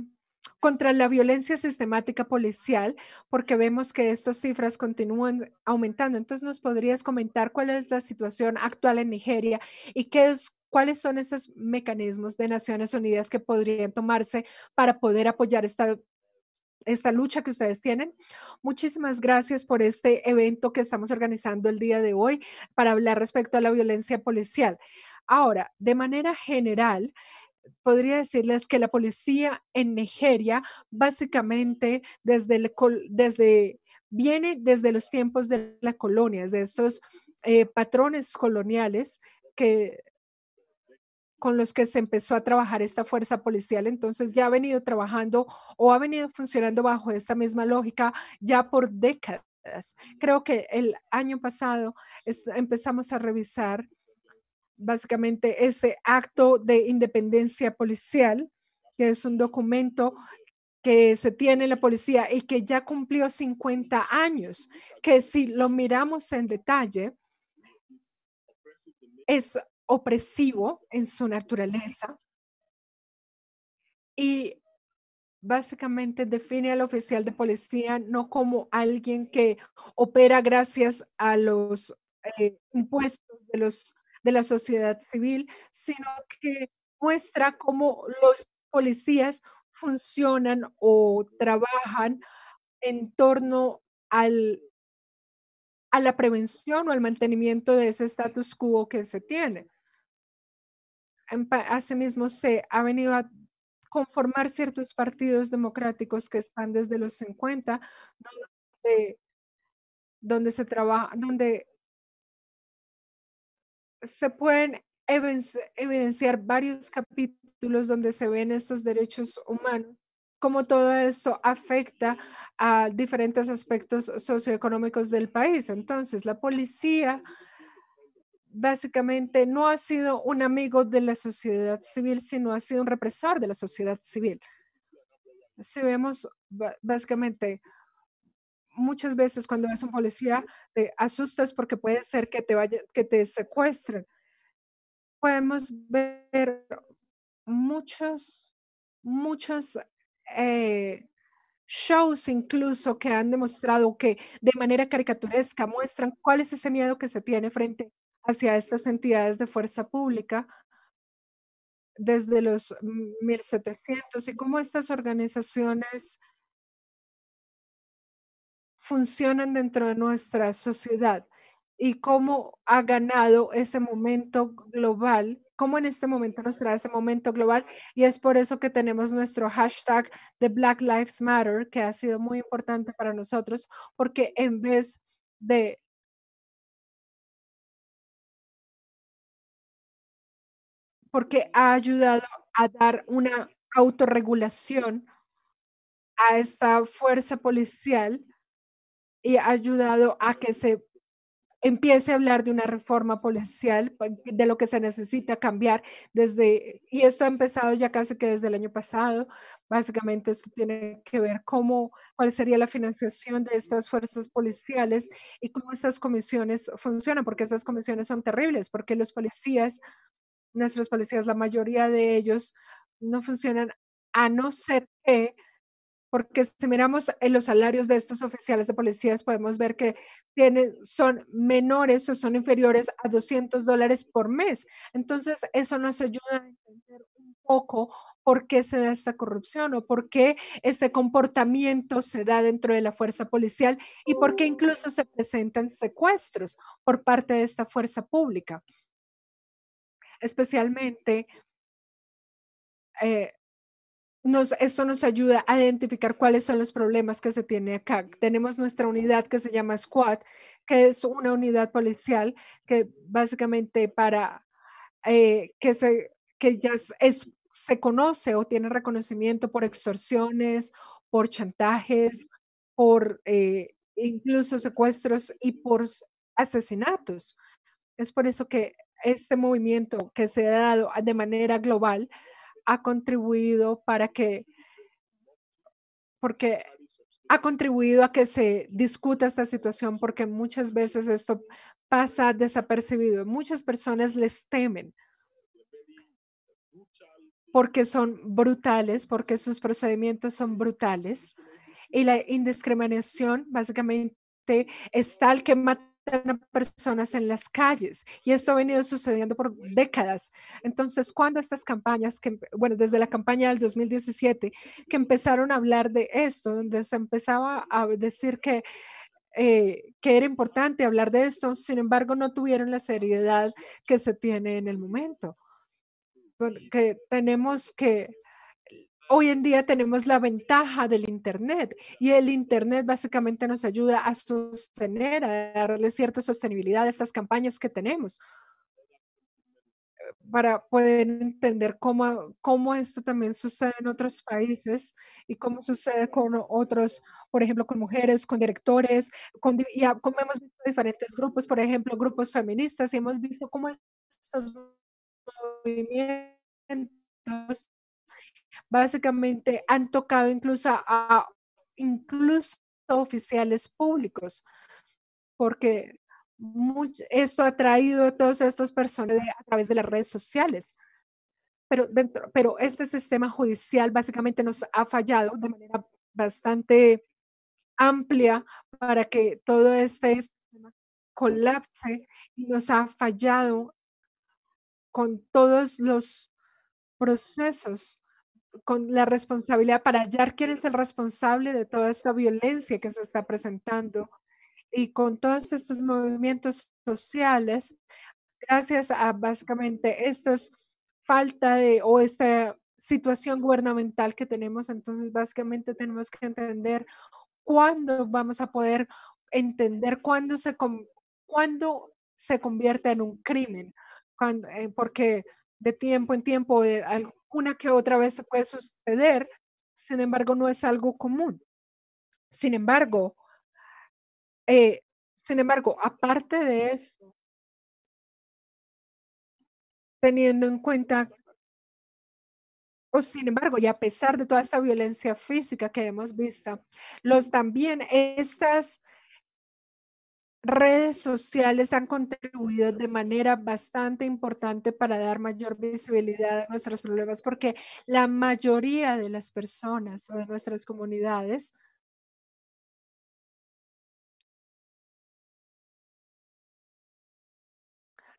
contra la violencia sistemática policial, porque vemos que estas cifras continúan aumentando. Entonces, ¿nos podrías comentar cuál es la situación actual en Nigeria y qué es, cuáles son esos mecanismos de Naciones Unidas que podrían tomarse para poder apoyar esta esta lucha que ustedes tienen. Muchísimas gracias por este evento que estamos organizando el día de hoy para hablar respecto a la violencia policial. Ahora, de manera general, podría decirles que la policía en Nigeria básicamente desde, desde viene desde los tiempos de la colonia, de estos eh, patrones coloniales que con los que se empezó a trabajar esta fuerza policial, entonces ya ha venido trabajando o ha venido funcionando bajo esta misma lógica ya por décadas. Creo que el año pasado empezamos a revisar básicamente este acto de independencia policial, que es un documento que se tiene en la policía y que ya cumplió 50 años, que si lo miramos en detalle, es opresivo en su naturaleza y básicamente define al oficial de policía no como alguien que opera gracias a los eh, impuestos de los de la sociedad civil, sino que muestra cómo los policías funcionan o trabajan en torno al, a la prevención o al mantenimiento de ese status quo que se tiene. Asimismo, se ha venido a conformar ciertos partidos democráticos que están desde los 50, donde, donde se trabaja, donde se pueden evidenciar varios capítulos donde se ven estos derechos humanos, cómo todo esto afecta a diferentes aspectos socioeconómicos del país. Entonces, la policía básicamente no ha sido un amigo de la sociedad civil, sino ha sido un represor de la sociedad civil. Si vemos básicamente muchas veces cuando ves a un policía te asustas porque puede ser que te vaya, que te secuestren. Podemos ver muchos, muchos eh, shows incluso que han demostrado que de manera caricaturesca muestran cuál es ese miedo que se tiene frente hacia estas entidades de fuerza pública desde los 1700 mm, y cómo estas organizaciones funcionan dentro de nuestra sociedad y cómo ha ganado ese momento global, cómo en este momento nos trae ese momento global. Y es por eso que tenemos nuestro hashtag de Black Lives Matter, que ha sido muy importante para nosotros, porque en vez de porque ha ayudado a dar una autorregulación a esta fuerza policial y ha ayudado a que se empiece a hablar de una reforma policial, de lo que se necesita cambiar desde, y esto ha empezado ya casi que desde el año pasado. Básicamente esto tiene que ver cómo, cuál sería la financiación de estas fuerzas policiales y cómo estas comisiones funcionan, porque estas comisiones son terribles, porque los policías, nuestros policías, la mayoría de ellos no funcionan a no ser que porque si miramos los salarios de estos oficiales de policías, podemos ver que tienen, son menores o son inferiores a 200 dólares por mes. Entonces, eso nos ayuda a entender un poco por qué se da esta corrupción o por qué este comportamiento se da dentro de la fuerza policial y por qué incluso se presentan secuestros por parte de esta fuerza pública. Especialmente eh, esto nos ayuda a identificar cuáles son los problemas que se tiene acá. Tenemos nuestra unidad que se llama SQUAD, que es una unidad policial que básicamente para eh, que, se, ya se conoce o tiene reconocimiento por extorsiones, por chantajes, por eh, incluso secuestros y por asesinatos. Es por eso que este movimiento que se ha dado de manera global ha contribuido para que, porque ha contribuido a que se discuta esta situación, porque muchas veces esto pasa desapercibido. Muchas personas les temen porque son brutales, porque sus procedimientos son brutales. Y la indiscriminación básicamente es tal que mata personas en las calles y esto ha venido sucediendo por décadas. Entonces, cuando estas campañas, que, bueno, desde la campaña del 2017, que empezaron a hablar de esto, donde se empezaba a decir que eh, que era importante hablar de esto, sin embargo no tuvieron la seriedad que se tiene en el momento, porque tenemos que hoy en día tenemos la ventaja del Internet y el Internet básicamente nos ayuda a sostener, a darle cierta sostenibilidad a estas campañas que tenemos para poder entender cómo, esto también sucede en otros países y cómo sucede con otros, por ejemplo, con mujeres, con directores, con, y como hemos visto diferentes grupos, por ejemplo, grupos feministas, y hemos visto cómo estos movimientos básicamente han tocado incluso a, incluso oficiales públicos, porque esto ha traído a todas estas personas a través de las redes sociales. Pero, pero este sistema judicial básicamente nos ha fallado de manera bastante amplia para que todo este sistema colapse y nos ha fallado con todos los procesos con la responsabilidad para hallar quién es el responsable de toda esta violencia que se está presentando. Y con todos estos movimientos sociales, gracias a básicamente esta falta de o esta situación gubernamental que tenemos, entonces básicamente tenemos que entender cuándo vamos a poder entender cuándo se, cuándo se convierte en un crimen, eh, porque de tiempo en tiempo, de, eh, una que otra vez puede suceder, sin embargo, no es algo común. Sin embargo, eh, sin embargo, aparte de eso, teniendo en cuenta, o sin embargo, y a pesar de toda esta violencia física que hemos visto, los también estas redes sociales han contribuido de manera bastante importante para dar mayor visibilidad a nuestros problemas, porque la mayoría de las personas o de nuestras comunidades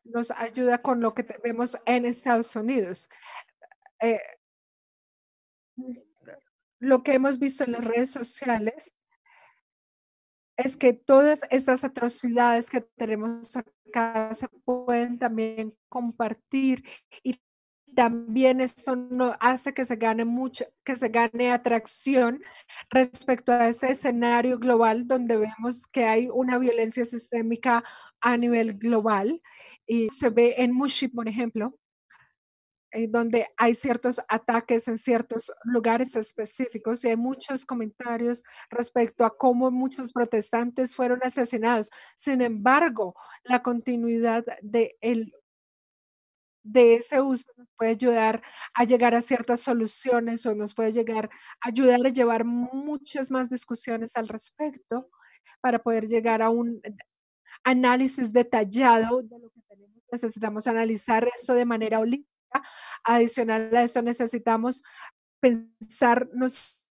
nos ayuda con lo que vemos en Estados Unidos. Eh, lo que hemos visto en las redes sociales es que todas estas atrocidades que tenemos acá se pueden también compartir y también esto no hace que se gane mucho, que se gane atracción respecto a este escenario global donde vemos que hay una violencia sistémica a nivel global y se ve en Mushi, por ejemplo, eh, donde hay ciertos ataques en ciertos lugares específicos y hay muchos comentarios respecto a cómo muchos protestantes fueron asesinados. Sin embargo, la continuidad de, el, de ese uso nos puede ayudar a llegar a ciertas soluciones o nos puede llegar ayudar a llevar muchas más discusiones al respecto para poder llegar a un análisis detallado de lo que tenemos. Necesitamos analizar esto de manera holística Adicional a esto necesitamos pensar no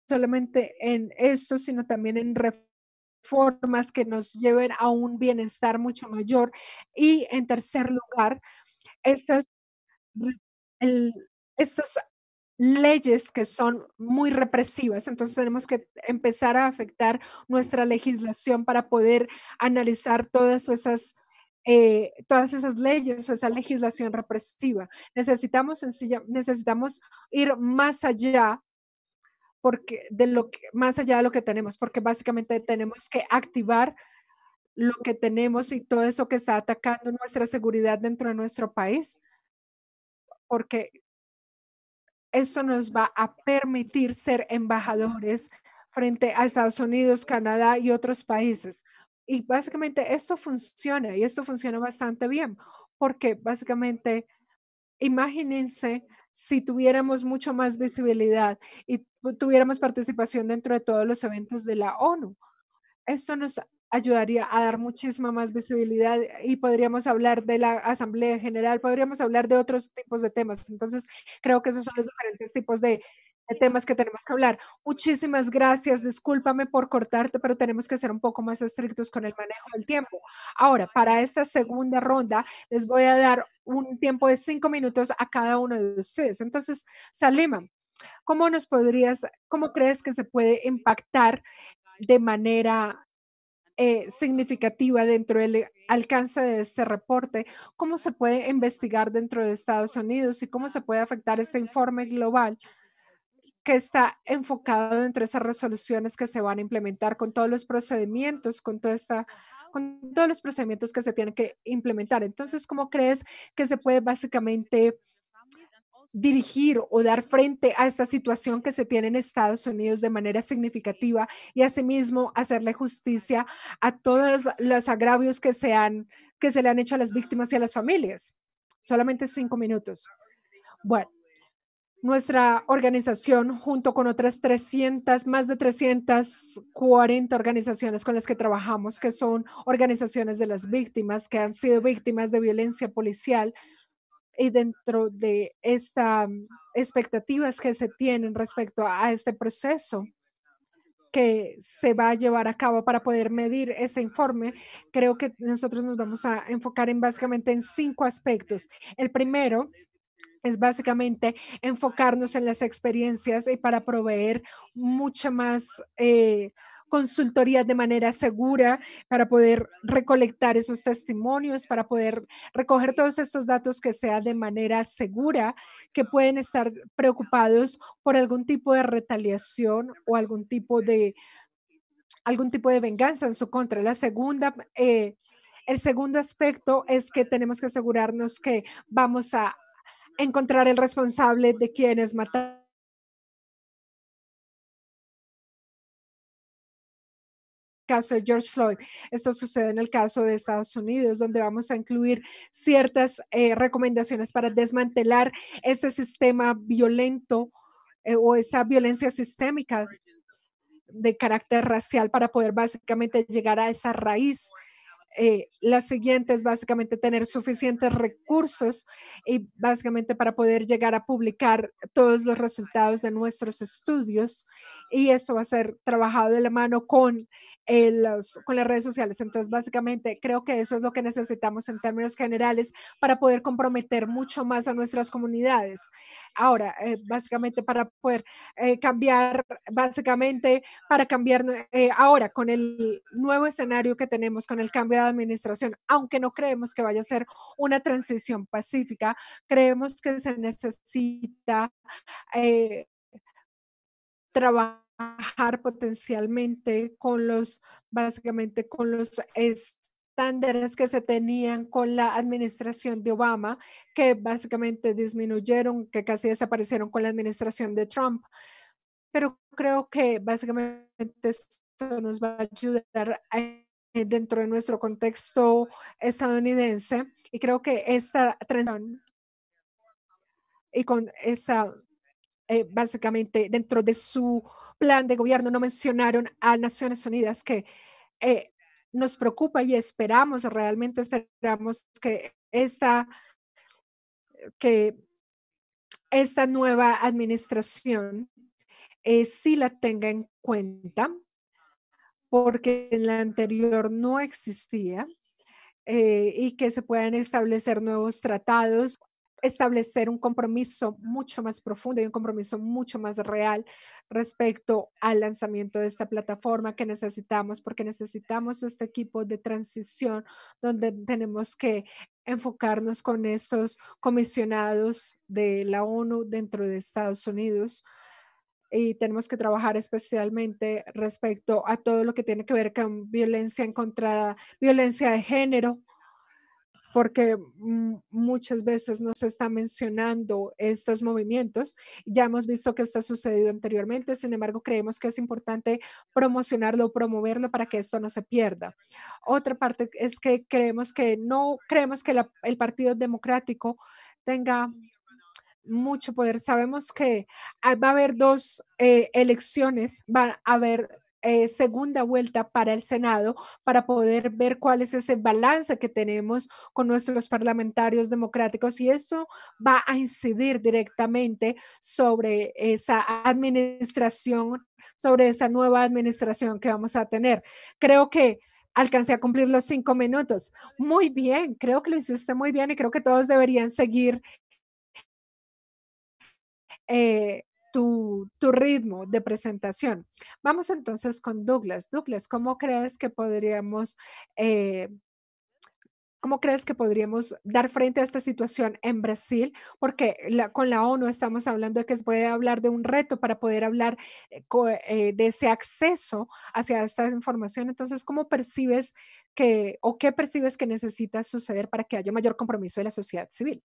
solamente en esto, sino también en reformas que nos lleven a un bienestar mucho mayor. Y en tercer lugar, estas, estas leyes que son muy represivas. Entonces tenemos que empezar a afectar nuestra legislación para poder analizar todas esas eh, todas esas leyes o esa legislación represiva. Necesitamos, necesitamos ir más allá porque de lo más allá de lo que tenemos, porque básicamente tenemos que activar lo que tenemos y todo eso que está atacando nuestra seguridad dentro de nuestro país, porque esto nos va a permitir ser embajadores frente a Estados Unidos, Canadá y otros países y básicamente esto funciona y esto funciona bastante bien, porque básicamente, imagínense si tuviéramos mucho más visibilidad y tuviéramos participación dentro de todos los eventos de la ONU. Esto nos ayudaría a dar muchísima más visibilidad y podríamos hablar de la Asamblea General, podríamos hablar de otros tipos de temas. Entonces, creo que esos son los diferentes tipos de temas que tenemos que hablar. Muchísimas gracias, discúlpame por cortarte, pero tenemos que ser un poco más estrictos con el manejo del tiempo. Ahora, para esta segunda ronda, les voy a dar un tiempo de cinco minutos a cada uno de ustedes. Entonces, Salima, ¿cómo nos podrías, cómo crees que se puede impactar de manera eh, significativa dentro del alcance de este reporte, cómo se puede investigar dentro de Estados Unidos y cómo se puede afectar este informe global que está enfocado dentro de esas resoluciones que se van a implementar con todos los procedimientos, con toda esta con todos los procedimientos que se tienen que implementar. Entonces, ¿cómo crees que se puede básicamente dirigir o dar frente a esta situación que se tiene en Estados Unidos de manera significativa y asimismo hacerle justicia a todos los agravios que se, que se le han hecho a las víctimas y a las familias? Solamente cinco minutos. Bueno, nuestra organización, junto con otras 300, más de 340 organizaciones con las que trabajamos, que son organizaciones de las víctimas, que han sido víctimas de violencia policial, y dentro de estas mm, expectativas que se tienen respecto a este proceso que se va a llevar a cabo para poder medir ese informe, creo que nosotros nos vamos a enfocar en básicamente en cinco aspectos. El primero es básicamente enfocarnos en las experiencias y para proveer mucha más eh, consultoría de manera segura, para poder recolectar esos testimonios, para poder recoger todos estos datos que sea de manera segura, que pueden estar preocupados por algún tipo de retaliación o algún tipo de algún tipo de venganza en su contra. La segunda eh, el segundo aspecto es que tenemos que asegurarnos que vamos a encontrar el responsable de quienes mataron. caso de George Floyd. Esto sucede en el caso de Estados Unidos, donde vamos a incluir ciertas eh, recomendaciones para desmantelar este sistema violento eh, o esa violencia sistémica de carácter racial para poder básicamente llegar a esa raíz eh, la siguiente es básicamente tener suficientes recursos y básicamente para poder llegar a publicar todos los resultados de nuestros estudios. Y esto va a ser trabajado de la mano con eh, con las redes sociales. Entonces, básicamente, creo que eso es lo que necesitamos en términos generales para poder comprometer mucho más a nuestras comunidades. Ahora, eh, básicamente, para poder eh, cambiar, básicamente, para cambiar ahora con el nuevo escenario que tenemos con el cambio de administración, aunque no creemos que vaya a ser una transición pacífica, creemos que se necesita trabajar bajar potencialmente con los, básicamente con los estándares que se tenían con la administración de Obama, que básicamente disminuyeron, que casi desaparecieron con la administración de Trump. Pero creo que básicamente esto nos va a ayudar dentro de nuestro contexto estadounidense y creo que esta transición y con esa eh, básicamente dentro de su plan de gobierno no mencionaron a Naciones Unidas que eh, nos preocupa y esperamos, realmente esperamos que esta, que esta nueva administración eh, sí la tenga en cuenta, porque en la anterior no existía. Eh, y que se puedan establecer nuevos tratados establecer un compromiso mucho más profundo y un compromiso mucho más real respecto al lanzamiento de esta plataforma que necesitamos, porque necesitamos este equipo de transición donde tenemos que enfocarnos con estos comisionados de la ONU dentro de Estados Unidos y tenemos que trabajar especialmente respecto a todo lo que tiene que ver con violencia encontrada, violencia de género, porque mm, muchas veces no se está mencionando estos movimientos. Ya hemos visto que esto ha sucedido anteriormente, sin embargo, creemos que es importante promocionarlo, promoverlo para que esto no se pierda. Otra parte es que creemos que no, creemos que el Partido Democrático tenga mucho poder. Sabemos que ah, va a haber dos eh, elecciones, va a haber eh, segunda vuelta para el Senado para poder ver cuál es ese balance que tenemos con nuestros parlamentarios democráticos y esto va a incidir directamente sobre esa administración, sobre esta nueva administración que vamos a tener. Creo que alcancé a cumplir los cinco minutos. Muy bien, creo que lo hiciste muy bien y creo que todos deberían seguir eh, tu, ritmo de presentación. Vamos entonces con Douglas. Douglas, ¿cómo crees que podríamos, eh, crees que podríamos dar frente a esta situación en Brasil? Porque con la ONU estamos hablando de que se puede hablar de un reto para poder hablar eh, eh, de ese acceso hacia esta información. Entonces, ¿cómo percibes que o qué percibes que necesita suceder para que haya mayor compromiso de la sociedad civil?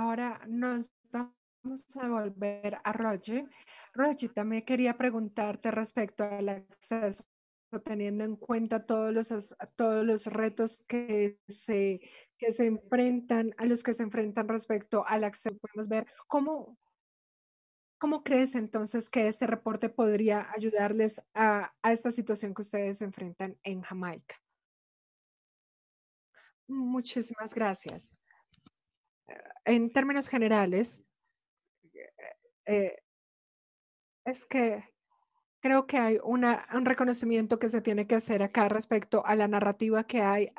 Ahora nos vamos a volver a Roger. Roger, también quería preguntarte respecto al acceso, teniendo en cuenta todos los, todos los retos que se, que se enfrentan, a los que se enfrentan respecto al acceso. Podemos ver cómo, cómo crees entonces que este reporte podría ayudarles a, a esta situación que ustedes enfrentan en Jamaica. Muchísimas gracias en términos generales, eh, es que creo que hay un reconocimiento que se tiene que hacer acá respecto a la narrativa que hay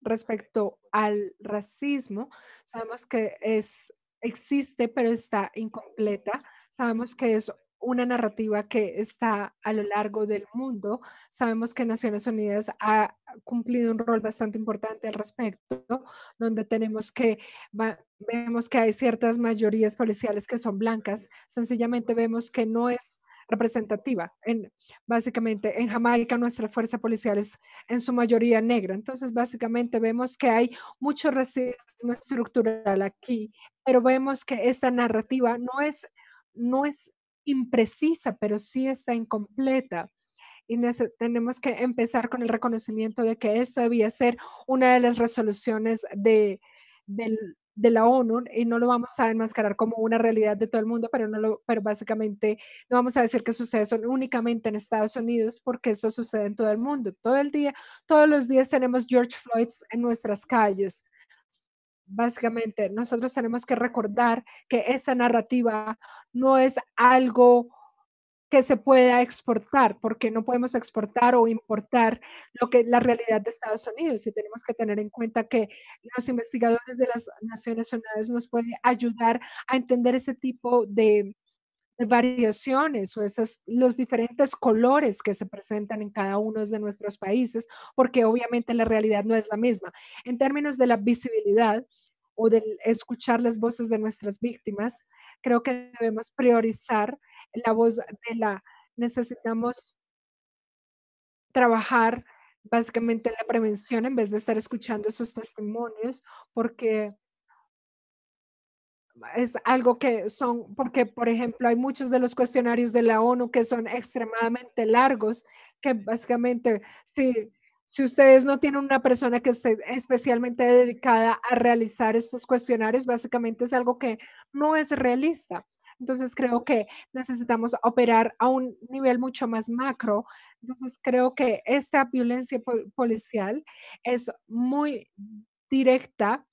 respecto al racismo. Sabemos que es, existe, pero está incompleta. Sabemos que es una narrativa que está a lo largo del mundo. Sabemos que Naciones Unidas ha cumplido un rol bastante importante al respecto, donde tenemos que vemos que hay ciertas mayorías policiales que son blancas, sencillamente vemos que no es representativa. En, básicamente, en Jamaica nuestra fuerza policial es en su mayoría negra. Entonces, básicamente vemos que hay mucho racismo estructural aquí, pero vemos que esta narrativa no es, no es imprecisa, pero sí está incompleta. Y tenemos que empezar con el reconocimiento de que esto debía ser una de las resoluciones de, de, la ONU y no lo vamos a enmascarar como una realidad de todo el mundo, pero, no lo, pero básicamente no vamos a decir que sucede son únicamente en Estados Unidos porque esto sucede en todo el mundo. Todo el día, todos los días tenemos George Floyds en nuestras calles. Básicamente, nosotros tenemos que recordar que esa narrativa no es algo que se pueda exportar, porque no podemos exportar o importar lo que la realidad de Estados Unidos y tenemos que tener en cuenta que los investigadores de las Naciones Unidas nos pueden ayudar a entender ese tipo de, variaciones o esos, los diferentes colores que se presentan en cada uno de nuestros países, porque obviamente la realidad no es la misma. En términos de la visibilidad, o de escuchar las voces de nuestras víctimas, creo que debemos priorizar la voz de la, necesitamos trabajar básicamente la prevención en vez de estar escuchando esos testimonios, porque es algo que son, porque por ejemplo hay muchos de los cuestionarios de la ONU que son extremadamente largos, que básicamente si si ustedes no tienen una persona que esté especialmente dedicada a realizar estos cuestionarios, básicamente es algo que no es realista. Entonces creo que necesitamos operar a un nivel mucho más macro. Entonces creo que esta violencia policial es muy directa,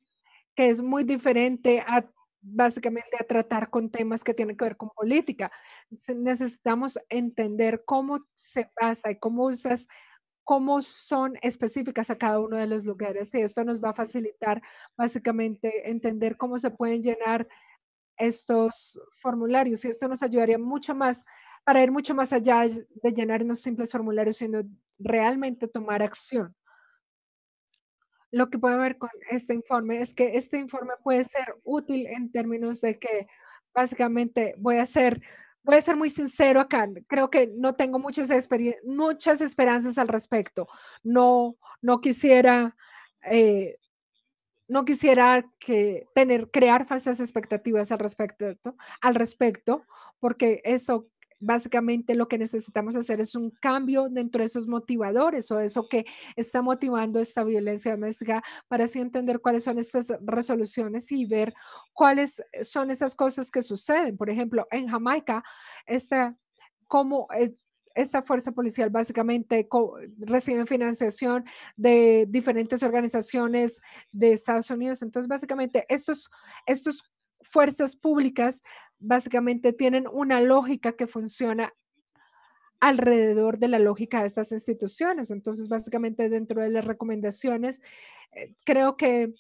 que es muy diferente a básicamente a tratar con temas que tienen que ver con política. Necesitamos entender cómo se pasa y cómo usas cómo son específicas a cada uno de los lugares. Y esto nos va a facilitar básicamente entender cómo se pueden llenar estos formularios. Y esto nos ayudaría mucho más para ir mucho más allá de llenar unos simples formularios, sino realmente tomar acción. Lo que puedo ver con este informe es que este informe puede ser útil en términos de que básicamente voy a hacer voy a ser muy sincero acá, creo que no tengo muchas, esperanzas al respecto. No, no quisiera, eh, no quisiera que tener, crear falsas expectativas al respecto, al respecto, porque eso básicamente lo que necesitamos hacer es un cambio dentro de esos motivadores o eso que está motivando esta violencia doméstica para así entender cuáles son estas resoluciones y ver cuáles son esas cosas que suceden. Por ejemplo, en Jamaica, esta, como, eh, esta fuerza policial básicamente recibe financiación de diferentes organizaciones de Estados Unidos. Entonces, básicamente, estos, estos fuerzas públicas básicamente tienen una lógica que funciona alrededor de la lógica de estas instituciones. Entonces, básicamente dentro de las recomendaciones, eh, creo que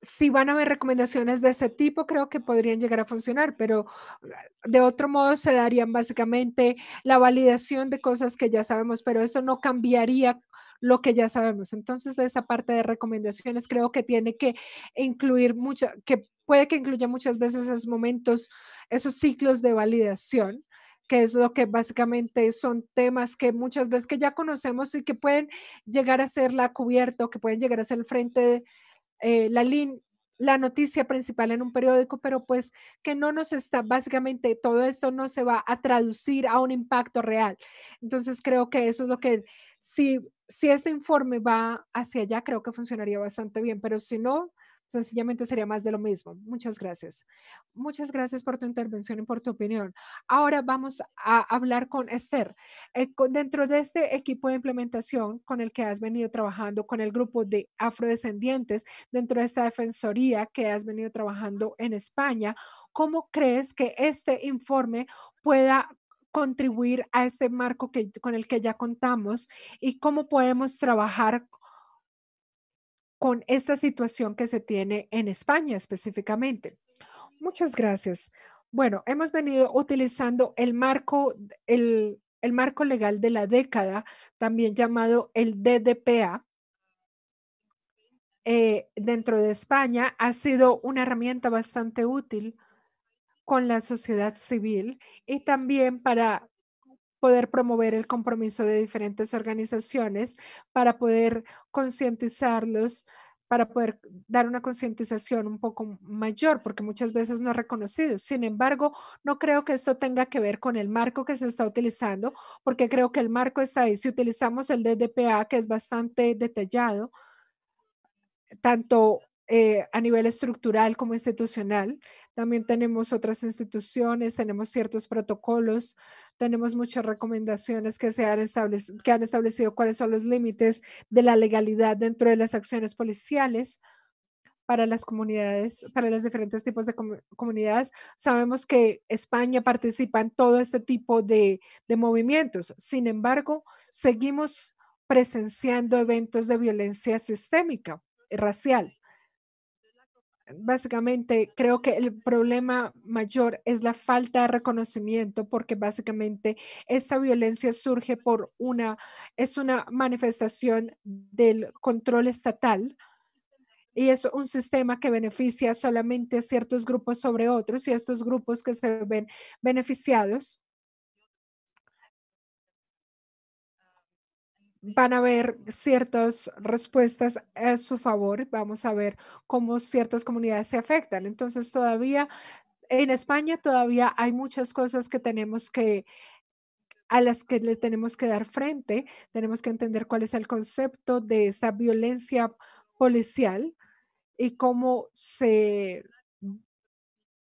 si van a haber recomendaciones de ese tipo, creo que podrían llegar a funcionar, pero eh, de otro modo se darían básicamente la validación de cosas que ya sabemos, pero eso no cambiaría lo que ya sabemos. Entonces, de esta parte de recomendaciones, creo que tiene que incluir mucho, que puede que incluya muchas veces esos momentos, esos ciclos de validación, que es lo que básicamente son temas que muchas veces que ya conocemos y que pueden llegar a ser la cubierta o que pueden llegar a ser el frente, eh, la, la noticia principal en un periódico, pero pues que no nos está, básicamente todo esto no se va a traducir a un impacto real. Entonces creo que eso es lo que, si, si este informe va hacia allá, creo que funcionaría bastante bien, pero si no, sencillamente sería más de lo mismo. Muchas gracias. Muchas gracias por tu intervención y por tu opinión. Ahora vamos a hablar con Esther. Eh, dentro de este equipo de implementación con el que has venido trabajando, con el grupo de afrodescendientes, dentro de esta defensoría que has venido trabajando en España, ¿cómo crees que este informe pueda contribuir a este marco que, con el que ya contamos y cómo podemos trabajar con esta situación que se tiene en España específicamente. Muchas gracias. Bueno, hemos venido utilizando el marco, el, marco legal de la década, también llamado el DDPA, eh, dentro de España ha sido una herramienta bastante útil con la sociedad civil y también para poder promover el compromiso de diferentes organizaciones para poder concientizarlos para poder dar una concientización un poco mayor, porque muchas veces no es reconocido. Sin embargo, no creo que esto tenga que ver con el marco que se está utilizando, porque creo que el marco está ahí. Si utilizamos el DDPA, que es bastante detallado, tanto eh, a nivel estructural como institucional. También tenemos otras instituciones, tenemos ciertos protocolos, tenemos muchas recomendaciones que, se han, que han establecido cuáles son los límites de la legalidad dentro de las acciones policiales para las comunidades, para los diferentes tipos de comunidades. Sabemos que España participa en todo este tipo de, de movimientos. Sin embargo, seguimos presenciando eventos de violencia sistémica, racial básicamente creo que el problema mayor es la falta de reconocimiento porque básicamente esta violencia surge por una, es una manifestación del control estatal y es un sistema que beneficia solamente a ciertos grupos sobre otros y estos grupos que se ven beneficiados van a haber ciertas respuestas a su favor, vamos a ver cómo ciertas comunidades se afectan. Entonces, todavía en España todavía hay muchas cosas que tenemos que a las que le tenemos que dar frente, tenemos que entender cuál es el concepto de esta violencia policial y cómo se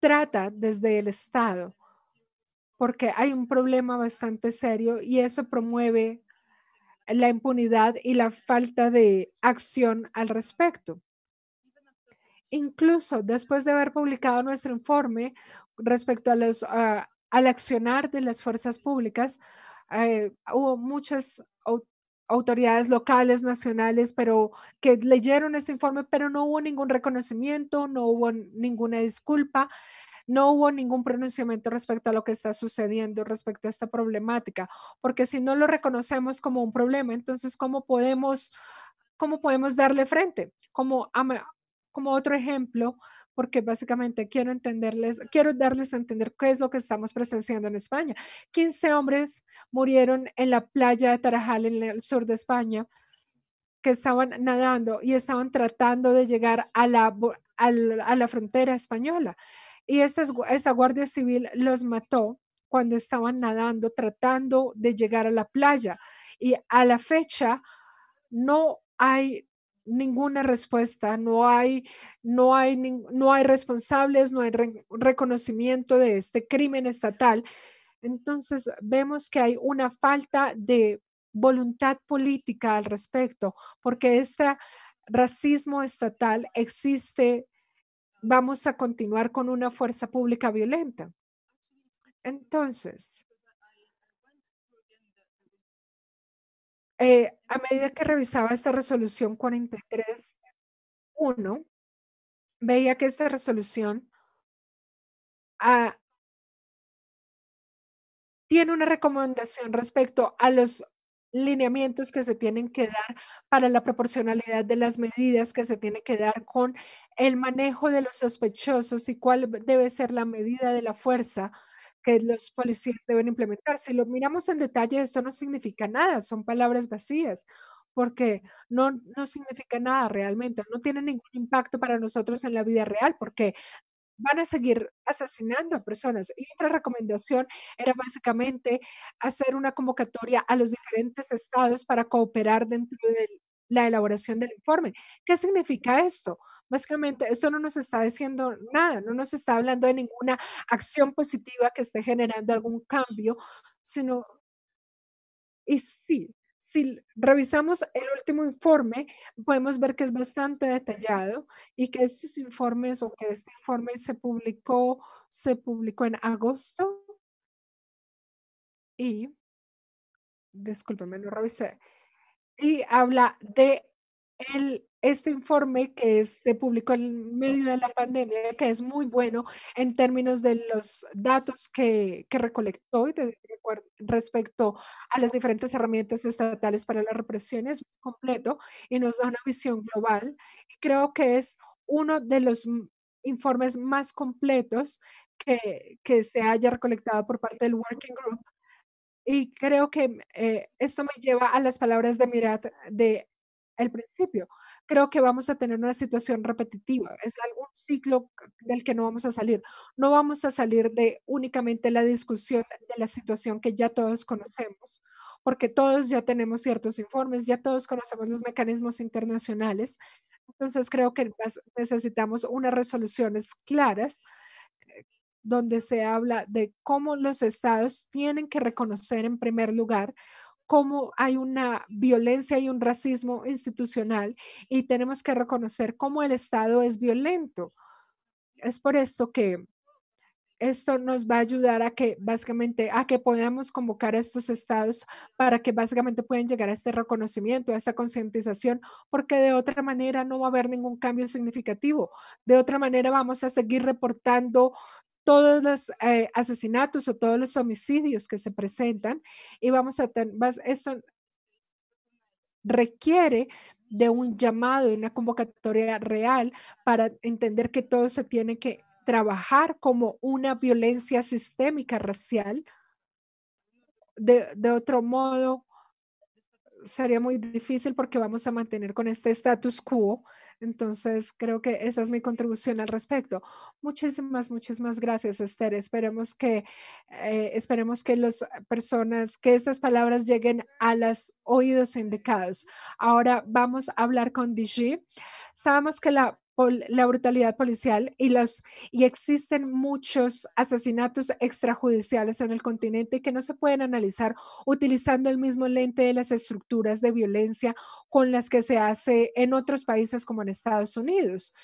trata desde el Estado, porque hay un problema bastante serio y eso promueve la impunidad y la falta de acción al respecto. Incluso después de haber publicado nuestro informe respecto a los, al accionar de las fuerzas públicas, eh, hubo muchas autoridades locales, nacionales, pero que leyeron este informe, pero no hubo ningún reconocimiento, no hubo ninguna disculpa no hubo ningún pronunciamiento respecto a lo que está sucediendo, respecto a esta problemática, porque si no lo reconocemos como un problema, entonces, ¿cómo podemos, cómo podemos darle frente? Como, como otro ejemplo, porque básicamente quiero entenderles, quiero darles a entender qué es lo que estamos presenciando en España. 15 hombres murieron en la playa de Tarajal, en el sur de España, que estaban nadando y estaban tratando de llegar a la, a la frontera española. Y esta, esta Guardia Civil los mató cuando estaban nadando, tratando de llegar a la playa. Y a la fecha no hay ninguna respuesta, no hay, no hay, no hay responsables, no hay reconocimiento de este crimen estatal. Entonces vemos que hay una falta de voluntad política al respecto, porque este racismo estatal existe vamos a continuar con una fuerza pública violenta. Entonces, eh, a medida que revisaba esta resolución 43.1, veía que esta resolución ah, tiene una recomendación respecto a los lineamientos que se tienen que dar para la proporcionalidad de las medidas que se tiene que dar con el manejo de los sospechosos y cuál debe ser la medida de la fuerza que los policías deben implementar. Si lo miramos en detalle, esto no significa nada, son palabras vacías, porque no, no significa nada realmente, no tiene ningún impacto para nosotros en la vida real, porque van a seguir asesinando a personas. Y otra recomendación era básicamente hacer una convocatoria a los diferentes estados para cooperar dentro de la elaboración del informe. ¿Qué significa esto? Básicamente, esto no nos está diciendo nada, no nos está hablando de ninguna acción positiva que esté generando algún cambio, sino, y sí, si revisamos el último informe, podemos ver que es bastante detallado y que estos informes o que este informe se publicó, se publicó en agosto y, discúlpeme, no revisé, y habla de el este informe que se publicó en medio de la pandemia, que es muy bueno en términos de los datos que, recolectó respecto a las diferentes herramientas estatales para la represión, es muy completo y nos da una visión global. Y creo que es uno de los informes más completos que, se haya recolectado por parte del Working Group. Y creo que eh, esto me lleva a las palabras de Mirat de el principio creo que vamos a tener una situación repetitiva. Es algún ciclo del que no vamos a salir. No vamos a salir de únicamente la discusión de la situación que ya todos conocemos, porque todos ya tenemos ciertos informes, ya todos conocemos los mecanismos internacionales. Entonces creo que necesitamos unas resoluciones claras eh, donde se habla de cómo los estados tienen que reconocer en primer lugar cómo hay una violencia y un racismo institucional y tenemos que reconocer cómo el Estado es violento. Es por esto que esto nos va a ayudar a que básicamente a que podamos convocar a estos estados para que básicamente puedan llegar a este reconocimiento, a esta concientización, porque de otra manera no va a haber ningún cambio significativo. De otra manera vamos a seguir reportando todos los eh, asesinatos o todos los homicidios que se presentan y vamos a tener, esto requiere de un llamado, de una convocatoria real para entender que todo se tiene que trabajar como una violencia sistémica racial. De, de otro modo, sería muy difícil porque vamos a mantener con este status quo entonces, creo que esa es mi contribución al respecto. Muchísimas, muchísimas gracias, Esther. Esperemos que, eh, esperemos que las personas, que estas palabras lleguen a los oídos indicados. Ahora vamos a hablar con DG. Sabemos que la la brutalidad policial y, los, y existen muchos asesinatos extrajudiciales en el continente que no se pueden analizar utilizando el mismo lente de las estructuras de violencia con las que se hace en otros países como en Estados Unidos.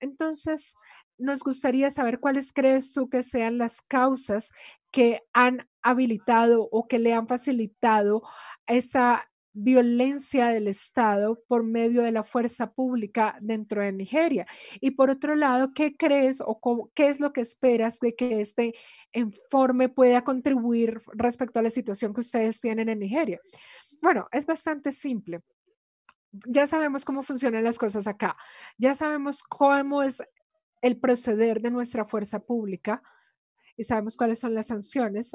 Entonces, nos gustaría saber cuáles crees tú que sean las causas que han habilitado o que le han facilitado esta violencia del Estado por medio de la fuerza pública dentro de Nigeria? Y por otro lado, ¿qué crees o qué es lo que esperas de que este informe pueda contribuir respecto a la situación que ustedes tienen en Nigeria? Bueno, es bastante simple. Ya sabemos cómo funcionan las cosas acá, ya sabemos cómo es el proceder de nuestra fuerza pública y sabemos cuáles son las sanciones,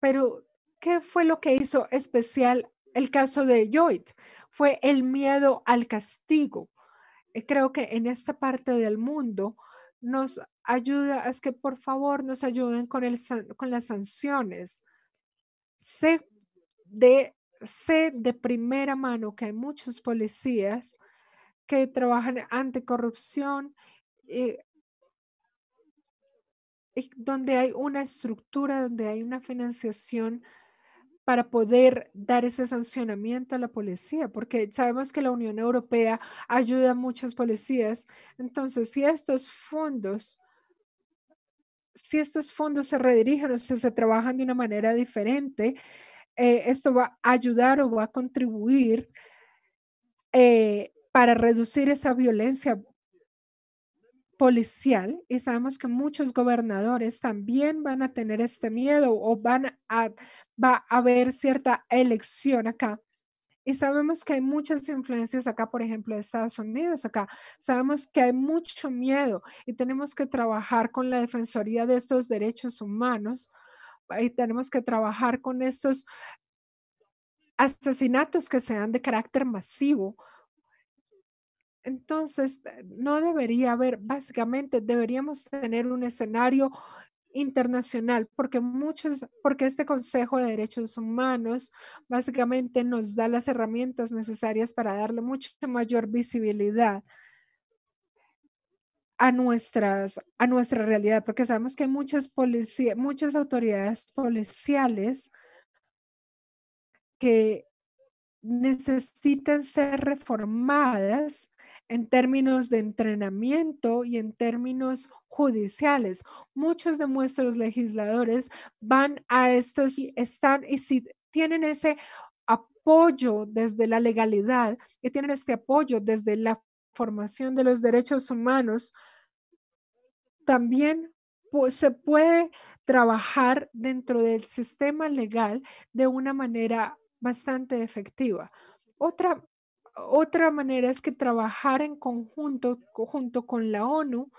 pero ¿qué fue lo que hizo especial el caso de Lloyd? Fue el miedo al castigo. Eh, creo que en esta parte del mundo nos ayuda, es que por favor nos ayuden con, el, con las sanciones. Sé de, de primera mano que hay muchos policías que trabajan anticorrupción eh, y donde hay una estructura, donde hay una financiación para poder dar ese sancionamiento a la policía, porque sabemos que la Unión Europea ayuda a muchas policías. Entonces, si estos fondos, si estos fondos se redirigen o se trabajan de una manera diferente, eh, esto va a ayudar o va a contribuir eh, para reducir esa violencia policial y sabemos que muchos gobernadores también van a tener este miedo o van a va a haber cierta elección acá. Y sabemos que hay muchas influencias acá, por ejemplo, de Estados Unidos, acá. Sabemos que hay mucho miedo y tenemos que trabajar con la Defensoría de estos derechos humanos y tenemos que trabajar con estos asesinatos que sean de carácter masivo. Entonces, no debería haber, básicamente, deberíamos tener un escenario internacional, porque muchos, porque este Consejo de Derechos Humanos básicamente nos da las herramientas necesarias para darle mucha mayor visibilidad a nuestras a nuestra realidad, porque sabemos que muchas policías, muchas autoridades policiales que necesitan ser reformadas en términos de entrenamiento y en términos judiciales. Muchos de nuestros legisladores van a estos y están y si tienen ese apoyo desde la legalidad, que tienen este apoyo desde la formación de los derechos humanos, también se puede trabajar dentro del sistema legal de una manera bastante efectiva. Otra, otra manera es que trabajar en conjunto junto con la ONU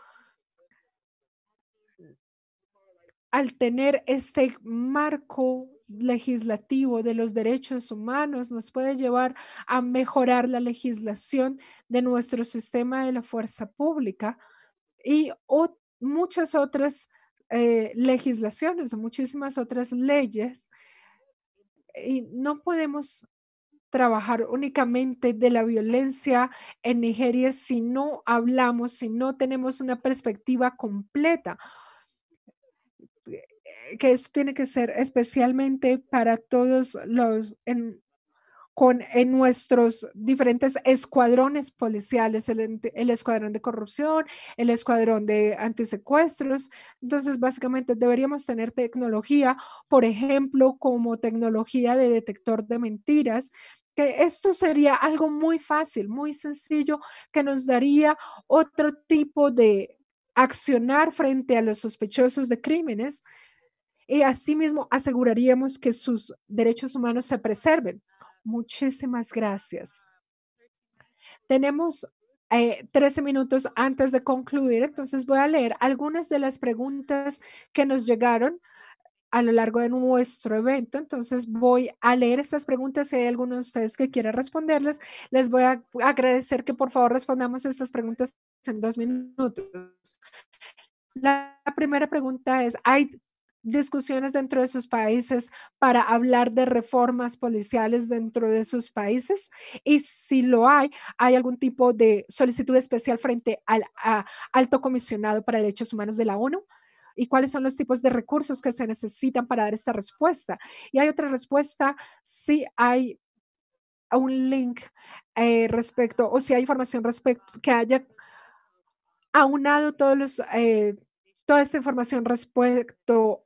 al tener este marco legislativo de los derechos humanos nos puede llevar a mejorar la legislación de nuestro sistema de la fuerza pública y muchas otras eh, legislaciones, muchísimas otras leyes. Y no podemos trabajar únicamente de la violencia en Nigeria si no hablamos, si no tenemos una perspectiva completa eh, que esto tiene que ser especialmente para todos los, en, con, en nuestros diferentes escuadrones policiales, el, el, escuadrón de corrupción, el escuadrón de antisecuestros. Entonces, básicamente deberíamos tener tecnología, por ejemplo, como tecnología de detector de mentiras, que esto sería algo muy fácil, muy sencillo, que nos daría otro tipo de accionar frente a los sospechosos de crímenes y asimismo aseguraríamos que sus derechos humanos se preserven. Muchísimas gracias. Tenemos 13 eh, minutos antes de concluir, entonces voy a leer algunas de las preguntas que nos llegaron a lo largo de nuestro evento. Entonces voy a leer estas preguntas. Si hay alguno de ustedes que quiera responderles, les voy a agradecer que por favor respondamos estas preguntas en dos minutos. La primera pregunta es, ¿hay discusiones dentro de sus países para hablar de reformas policiales dentro de sus países y si lo hay, hay algún tipo de solicitud especial frente al alto comisionado para derechos humanos de la ONU y cuáles son los tipos de recursos que se necesitan para dar esta respuesta. Y hay otra respuesta si hay un link eh, respecto o si hay información respecto que haya aunado todos los... Eh, toda esta información respecto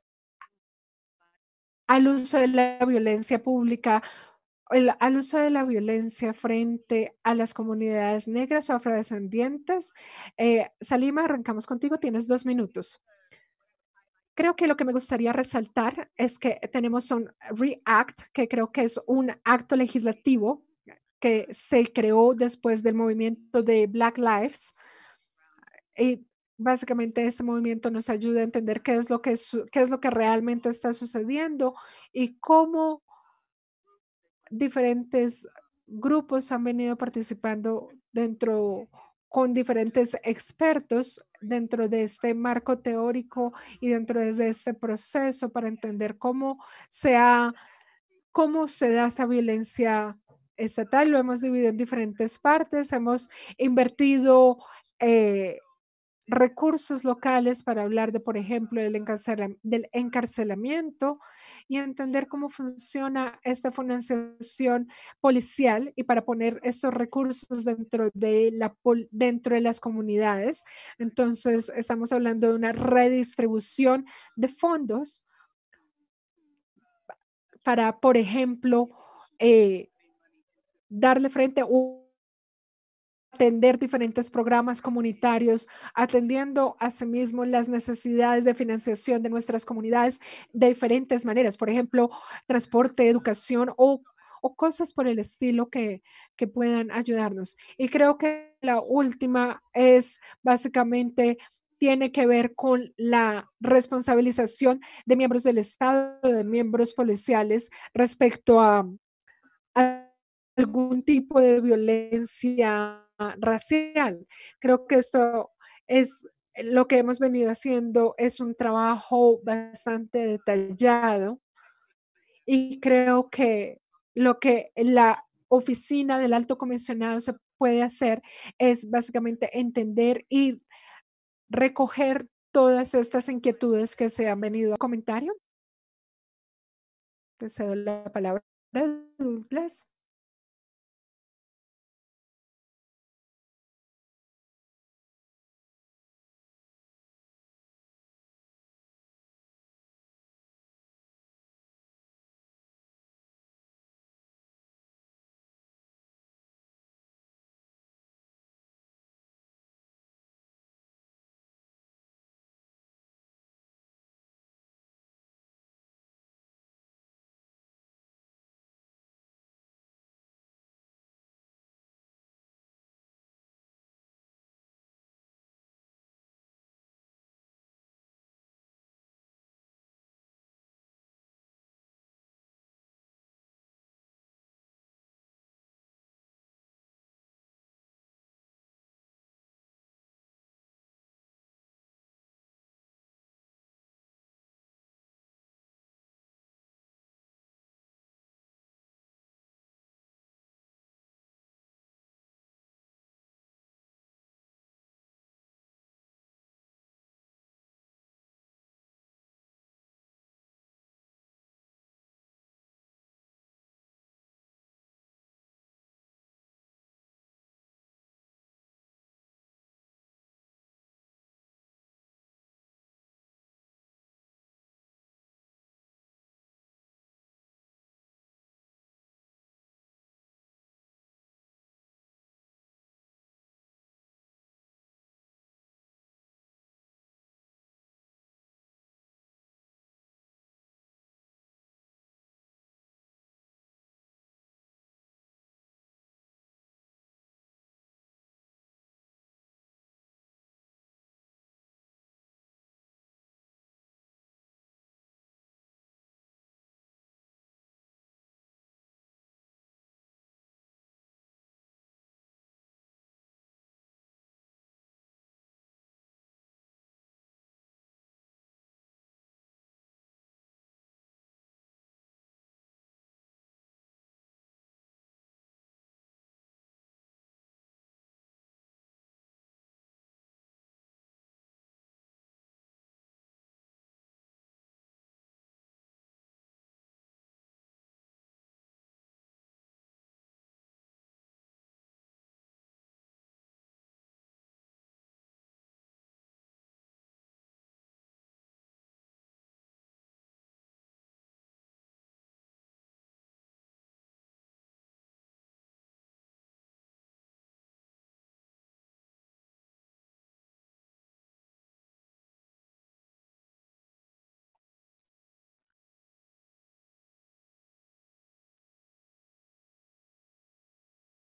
al uso de la violencia pública, al uso de la violencia frente a las comunidades negras o afrodescendientes. Eh, Salima, arrancamos contigo, tienes dos minutos. Creo que lo que me gustaría resaltar es que tenemos un REACT, que creo que es un acto legislativo que se creó después del movimiento de Black Lives. Y eh, Básicamente este movimiento nos ayuda a entender qué es lo que, qué es lo que realmente está sucediendo y cómo diferentes grupos han venido participando dentro con diferentes expertos dentro de este marco teórico y dentro de este proceso para entender cómo se, ha, cómo se da esta violencia estatal. Lo hemos dividido en diferentes partes, hemos invertido eh, recursos locales para hablar de, por ejemplo, del, encarcelamiento y entender cómo funciona esta financiación policial y para poner estos recursos dentro de, la dentro de las comunidades. Entonces, estamos hablando de una redistribución de fondos para, por ejemplo, eh, darle frente a un atender diferentes programas comunitarios, atendiendo asimismo las necesidades de financiación de nuestras comunidades de diferentes maneras, por ejemplo, transporte, educación o, cosas por el estilo que, puedan ayudarnos. Y creo que la última es básicamente tiene que ver con la responsabilización de miembros del Estado, de miembros policiales respecto a algún tipo de violencia racial. Creo que esto es eh, lo que hemos venido haciendo, es un trabajo bastante detallado y creo que lo que la oficina del alto comisionado se puede hacer es básicamente entender y recoger todas estas inquietudes que se han venido a comentario. Te la palabra,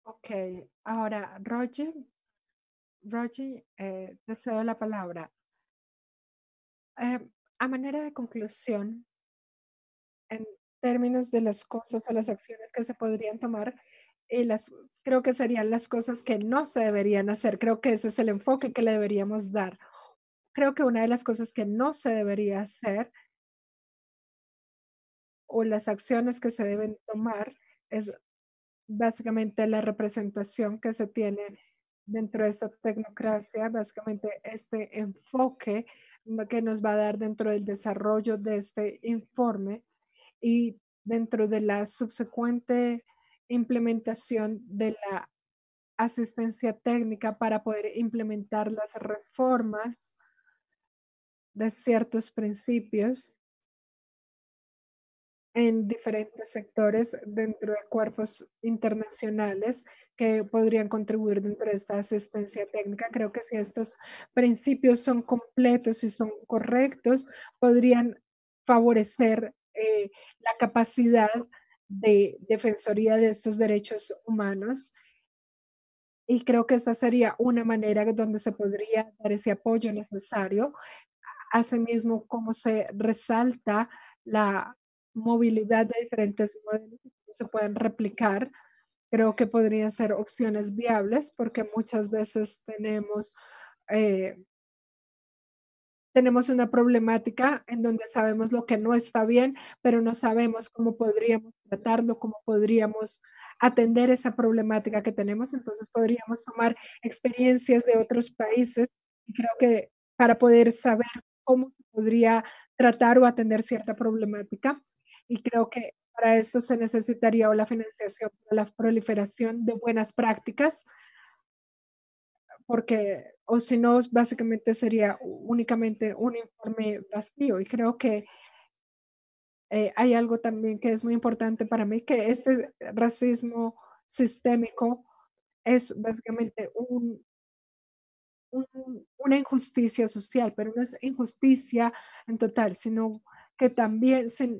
Ok, ahora Roger, Roger, eh, te cedo la palabra. Eh, a manera de conclusión, en términos de las cosas o las acciones que se podrían tomar, creo que serían las cosas que no se deberían hacer. Creo que ese es el enfoque que le deberíamos dar. Creo que una de las cosas que no se debería hacer o las acciones que se deben tomar es básicamente la representación que se tiene dentro de esta tecnocracia, básicamente este enfoque que nos va a dar dentro del desarrollo de este informe y dentro de la subsecuente implementación de la asistencia técnica para poder implementar las reformas de ciertos principios en diferentes sectores dentro de cuerpos internacionales que podrían contribuir dentro de esta asistencia técnica. Creo que si estos principios son completos y son correctos, podrían favorecer eh, la capacidad de defensoría de estos derechos humanos. Y creo que esta sería una manera donde se podría dar ese apoyo necesario. Asimismo, como se resalta la movilidad de diferentes modelos que se pueden replicar. Creo que podrían ser opciones viables porque muchas veces tenemos, eh, tenemos una problemática en donde sabemos lo que no está bien, pero no sabemos cómo podríamos tratarlo, cómo podríamos atender esa problemática que tenemos. Entonces podríamos tomar experiencias de otros países y creo que para poder saber cómo se podría tratar o atender cierta problemática. Y creo que para esto se necesitaría la financiación para la proliferación de buenas prácticas, porque o si no, básicamente sería únicamente un informe vacío. Y creo que eh, hay algo también que es muy importante para mí, que este racismo sistémico es básicamente un, una injusticia social, pero no es injusticia en total, sino que también se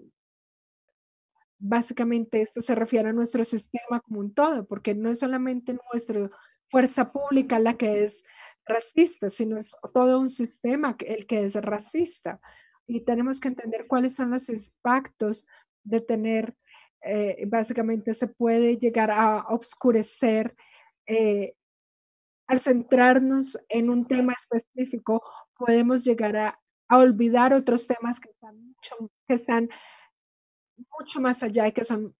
básicamente esto se refiere a nuestro sistema como un todo, porque no es solamente nuestra fuerza pública la que es racista, sino es todo un sistema el que es racista. Y tenemos que entender cuáles son los impactos de tener, eh, básicamente se puede llegar a obscurecer eh, al centrarnos en un tema específico, podemos llegar a, olvidar otros temas que están, que están mucho más allá de que son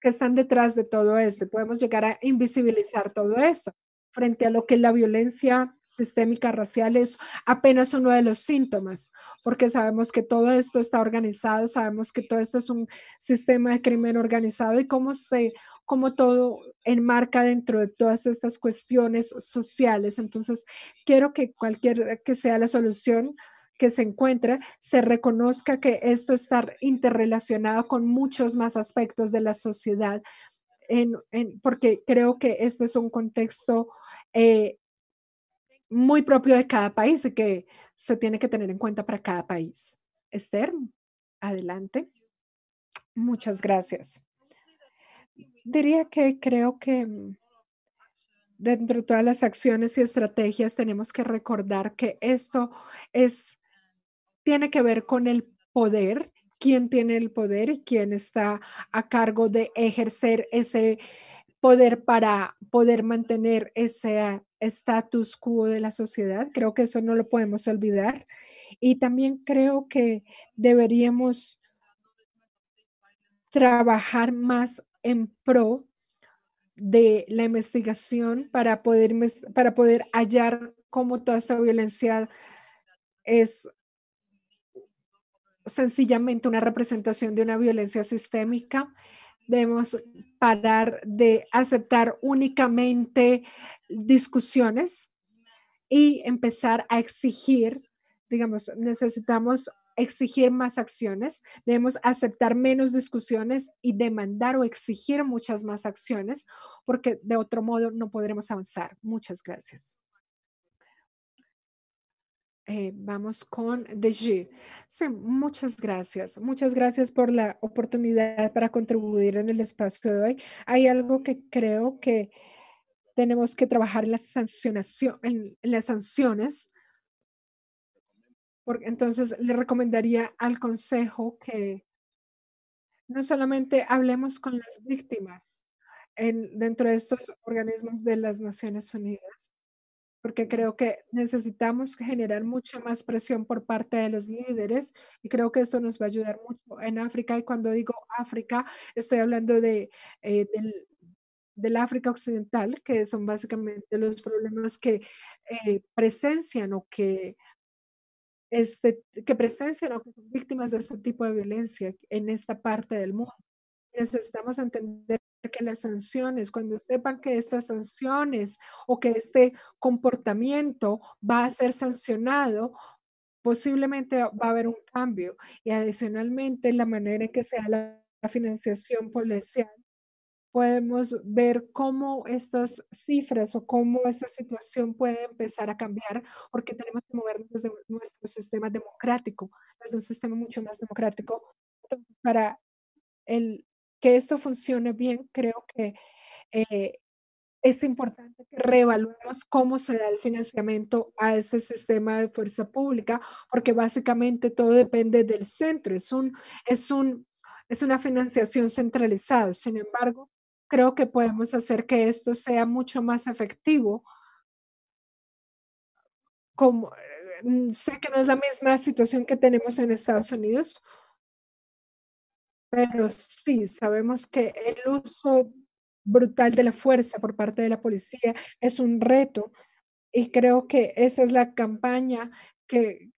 que están detrás de todo esto y podemos llegar a invisibilizar todo esto frente a lo que es la violencia sistémica racial es apenas uno de los síntomas, porque sabemos que todo esto está organizado, sabemos que todo esto es un sistema de crimen organizado y cómo se cómo todo enmarca dentro de todas estas cuestiones sociales. Entonces, quiero que cualquier que sea la solución, que se encuentra, se reconozca que esto está interrelacionado con muchos más aspectos de la sociedad, porque creo que este es un contexto eh, muy propio de cada país y que se tiene que tener en cuenta para cada país. Esther, adelante. Muchas gracias. Diría que creo que mm, dentro de todas las acciones y estrategias tenemos que recordar que esto es tiene que ver con el poder, quién tiene el poder y quién está a cargo de ejercer ese poder para poder mantener ese status quo de la sociedad. Creo que eso no lo podemos olvidar. Y también creo que deberíamos trabajar más en pro de la investigación para poder, para poder hallar cómo toda esta violencia es sencillamente una representación de una violencia sistémica. Debemos parar de aceptar únicamente discusiones y empezar a exigir, digamos, necesitamos exigir más acciones, debemos aceptar menos discusiones y demandar o exigir muchas más acciones, porque de otro modo no podremos avanzar. Muchas gracias. Eh, vamos con Deji, muchas gracias. Muchas gracias por la oportunidad para contribuir en el espacio de hoy. Hay algo que creo que tenemos que trabajar en las, sancionación, en las sanciones. Porque entonces le recomendaría al Consejo que no solamente hablemos con las víctimas en, dentro de estos organismos de las Naciones Unidas, porque creo que necesitamos generar mucha más presión por parte de los líderes y creo que eso nos va a ayudar mucho en África. Y cuando digo África, estoy hablando de, eh, del, África Occidental, que son básicamente los problemas que eh, presencian o que... Este, que presencian o que son víctimas de este tipo de violencia en esta parte del mundo necesitamos entender que las sanciones, cuando sepan que estas sanciones o que este comportamiento va a ser sancionado, posiblemente va a haber un cambio. Y adicionalmente, la manera en que se la financiación policial, podemos ver cómo estas cifras o cómo esta situación puede empezar a cambiar, porque tenemos que movernos desde nuestro sistema democrático, desde un sistema mucho más democrático, para el que esto funcione bien, creo que eh, es importante que reevaluemos cómo se da el financiamiento a este sistema de fuerza pública, porque básicamente todo depende del centro, es, un, es, un, es una financiación centralizada. Sin embargo, creo que podemos hacer que esto sea mucho más efectivo. Como, eh, sé que no es la misma situación que tenemos en Estados Unidos, pero sí, sabemos que el uso brutal de la fuerza por parte de la policía es un reto y creo que esa es la campaña que,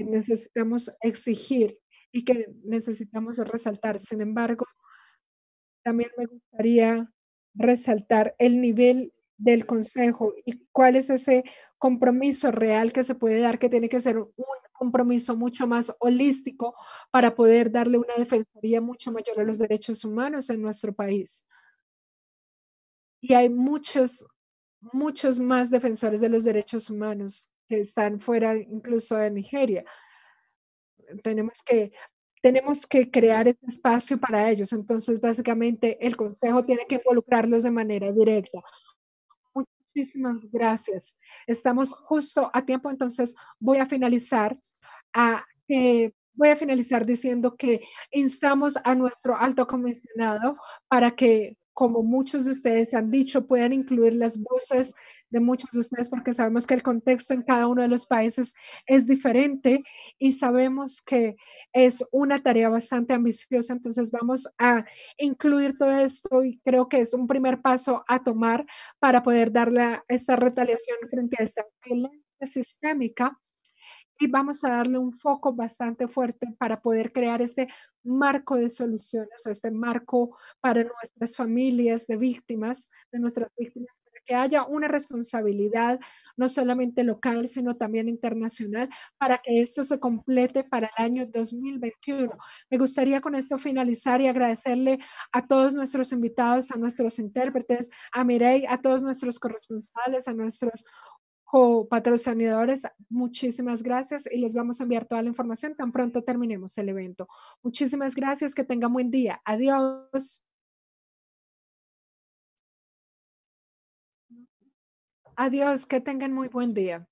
necesitamos exigir y que necesitamos resaltar. Sin embargo, también me gustaría resaltar el nivel del Consejo y cuál es ese compromiso real que se puede dar, que tiene que ser un compromiso mucho más holístico para poder darle una defensoría mucho mayor a los derechos humanos en nuestro país. Y hay muchos, muchos más defensores de los derechos humanos que están fuera incluso de Nigeria. Tenemos que, tenemos que crear ese espacio para ellos. Entonces, básicamente, el Consejo tiene que involucrarlos de manera directa. Muchísimas gracias. Estamos justo a tiempo, entonces voy a finalizar ah, voy a finalizar diciendo que instamos a nuestro alto comisionado para que, como muchos de ustedes han dicho, puedan incluir las voces de muchos de ustedes porque sabemos que el contexto en cada uno de los países es diferente y sabemos que es una tarea bastante ambiciosa. Entonces vamos a incluir todo esto y creo que es un primer paso a tomar para poder darle esta retaliación frente a esta violencia sistémica y vamos a darle un foco bastante fuerte para poder crear este marco de soluciones o este marco para nuestras familias de víctimas, de nuestras víctimas que haya una responsabilidad no solamente local, sino también internacional, para que esto se complete para el año 2021. Me gustaría con esto finalizar y agradecerle a todos nuestros invitados, a nuestros intérpretes, a Mirei, a todos nuestros corresponsales, a nuestros patrocinadores, muchísimas gracias y les vamos a enviar toda la información tan pronto terminemos el evento. Muchísimas gracias, que tengan buen día. Adiós. Adiós, que tengan muy buen día.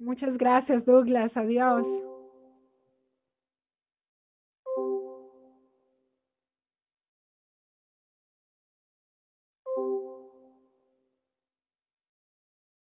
Muchas gracias, Douglas. Adiós.